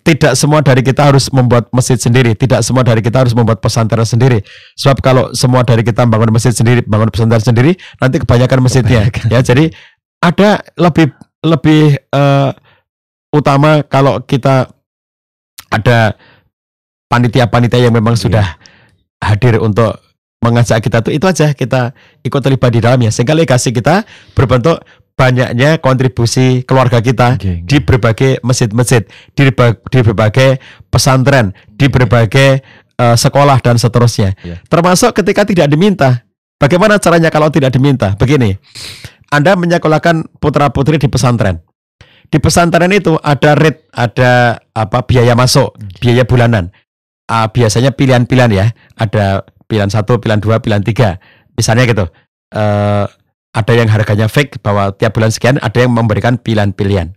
tidak semua dari kita harus membuat masjid sendiri, tidak semua dari kita harus membuat pesantren sendiri. Sebab kalau semua dari kita bangun masjid sendiri, bangun pesantren sendiri, nanti kebanyakan masjidnya. Kebanyakan. Ya, jadi ada lebih lebih uh, utama kalau kita ada panitia-panitia yang memang yeah. sudah hadir untuk mengajak kita tuh itu aja kita ikut terlibat di dalamnya sehingga legasi kita berbentuk banyaknya kontribusi keluarga kita okay, di berbagai masjid-masjid di, di berbagai pesantren di berbagai uh, sekolah dan seterusnya yeah. termasuk ketika tidak diminta bagaimana caranya kalau tidak diminta begini anda menyekolahkan putra putri di pesantren di pesantren itu ada rate, ada apa biaya masuk, hmm. biaya bulanan. Uh, biasanya pilihan-pilihan ya, ada pilihan satu, pilihan dua, pilihan tiga. Misalnya gitu, uh, ada yang harganya fake bahwa tiap bulan sekian, ada yang memberikan pilihan-pilihan.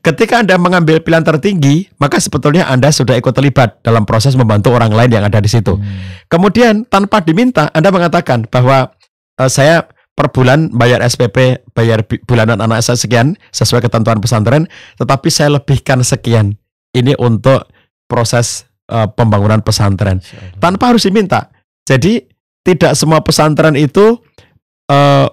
Ketika Anda mengambil pilihan tertinggi, maka sebetulnya Anda sudah ikut terlibat dalam proses membantu orang lain yang ada di situ. Hmm. Kemudian tanpa diminta, Anda mengatakan bahwa uh, saya per bulan bayar SPP, bayar bulanan anak saya sekian sesuai ketentuan pesantren, tetapi saya lebihkan sekian. Ini untuk proses uh, pembangunan pesantren. Tanpa harus diminta. Jadi tidak semua pesantren itu uh,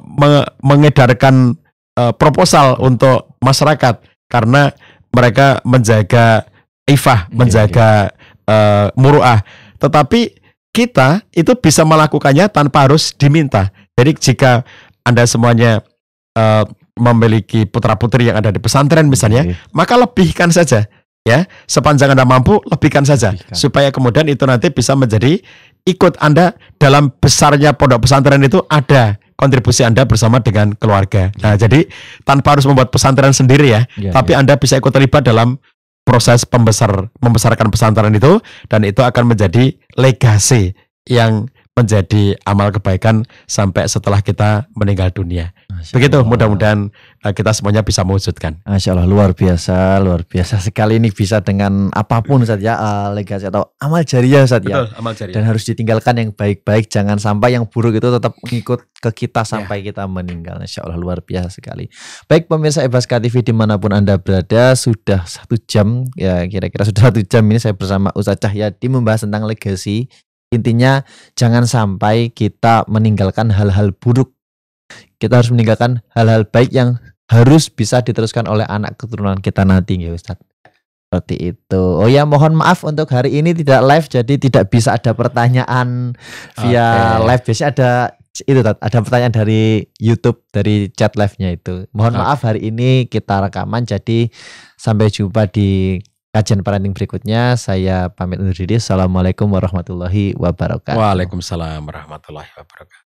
mengedarkan uh, proposal untuk masyarakat karena mereka menjaga ifah, iya, menjaga uh, muruah. Tetapi kita itu bisa melakukannya tanpa harus diminta. Jadi jika Anda semuanya uh, memiliki putra-putri yang ada di pesantren misalnya, okay. Iya. maka lebihkan saja ya. Sepanjang Anda mampu lebihkan saja lebihkan. supaya kemudian itu nanti bisa menjadi ikut Anda dalam besarnya pondok pesantren itu ada kontribusi Anda bersama dengan keluarga. Nah, iya. jadi tanpa harus membuat pesantren sendiri ya, yeah, tapi yeah. Anda bisa ikut terlibat dalam proses pembesar membesarkan pesantren itu dan itu akan menjadi legasi yang menjadi amal kebaikan sampai setelah kita meninggal dunia. Begitu, mudah-mudahan eh, kita semuanya bisa mewujudkan. Masya Allah, luar biasa, luar biasa sekali ini bisa dengan apapun saja ya, uh, eh, legasi atau amal jariah saja. ya. amal jariah. Dan harus ditinggalkan yang baik-baik, jangan sampai yang buruk itu tetap mengikut ke kita sampai ya. kita meninggal. Insya Allah luar biasa sekali. Baik pemirsa Ebas KTV dimanapun anda berada, sudah satu jam ya kira-kira sudah satu jam ini saya bersama Ustaz Cahyadi membahas tentang legasi Intinya jangan sampai kita meninggalkan hal-hal buruk. Kita harus meninggalkan hal-hal baik yang harus bisa diteruskan oleh anak keturunan kita nanti ya Ustaz. Seperti itu. Oh ya, mohon maaf untuk hari ini tidak live jadi tidak bisa ada pertanyaan via okay. live. Biasanya ada itu ada pertanyaan dari YouTube dari chat live-nya itu. Mohon okay. maaf hari ini kita rekaman jadi sampai jumpa di kajian parenting berikutnya. Saya pamit undur diri. Assalamualaikum warahmatullahi wabarakatuh. Waalaikumsalam warahmatullahi wabarakatuh.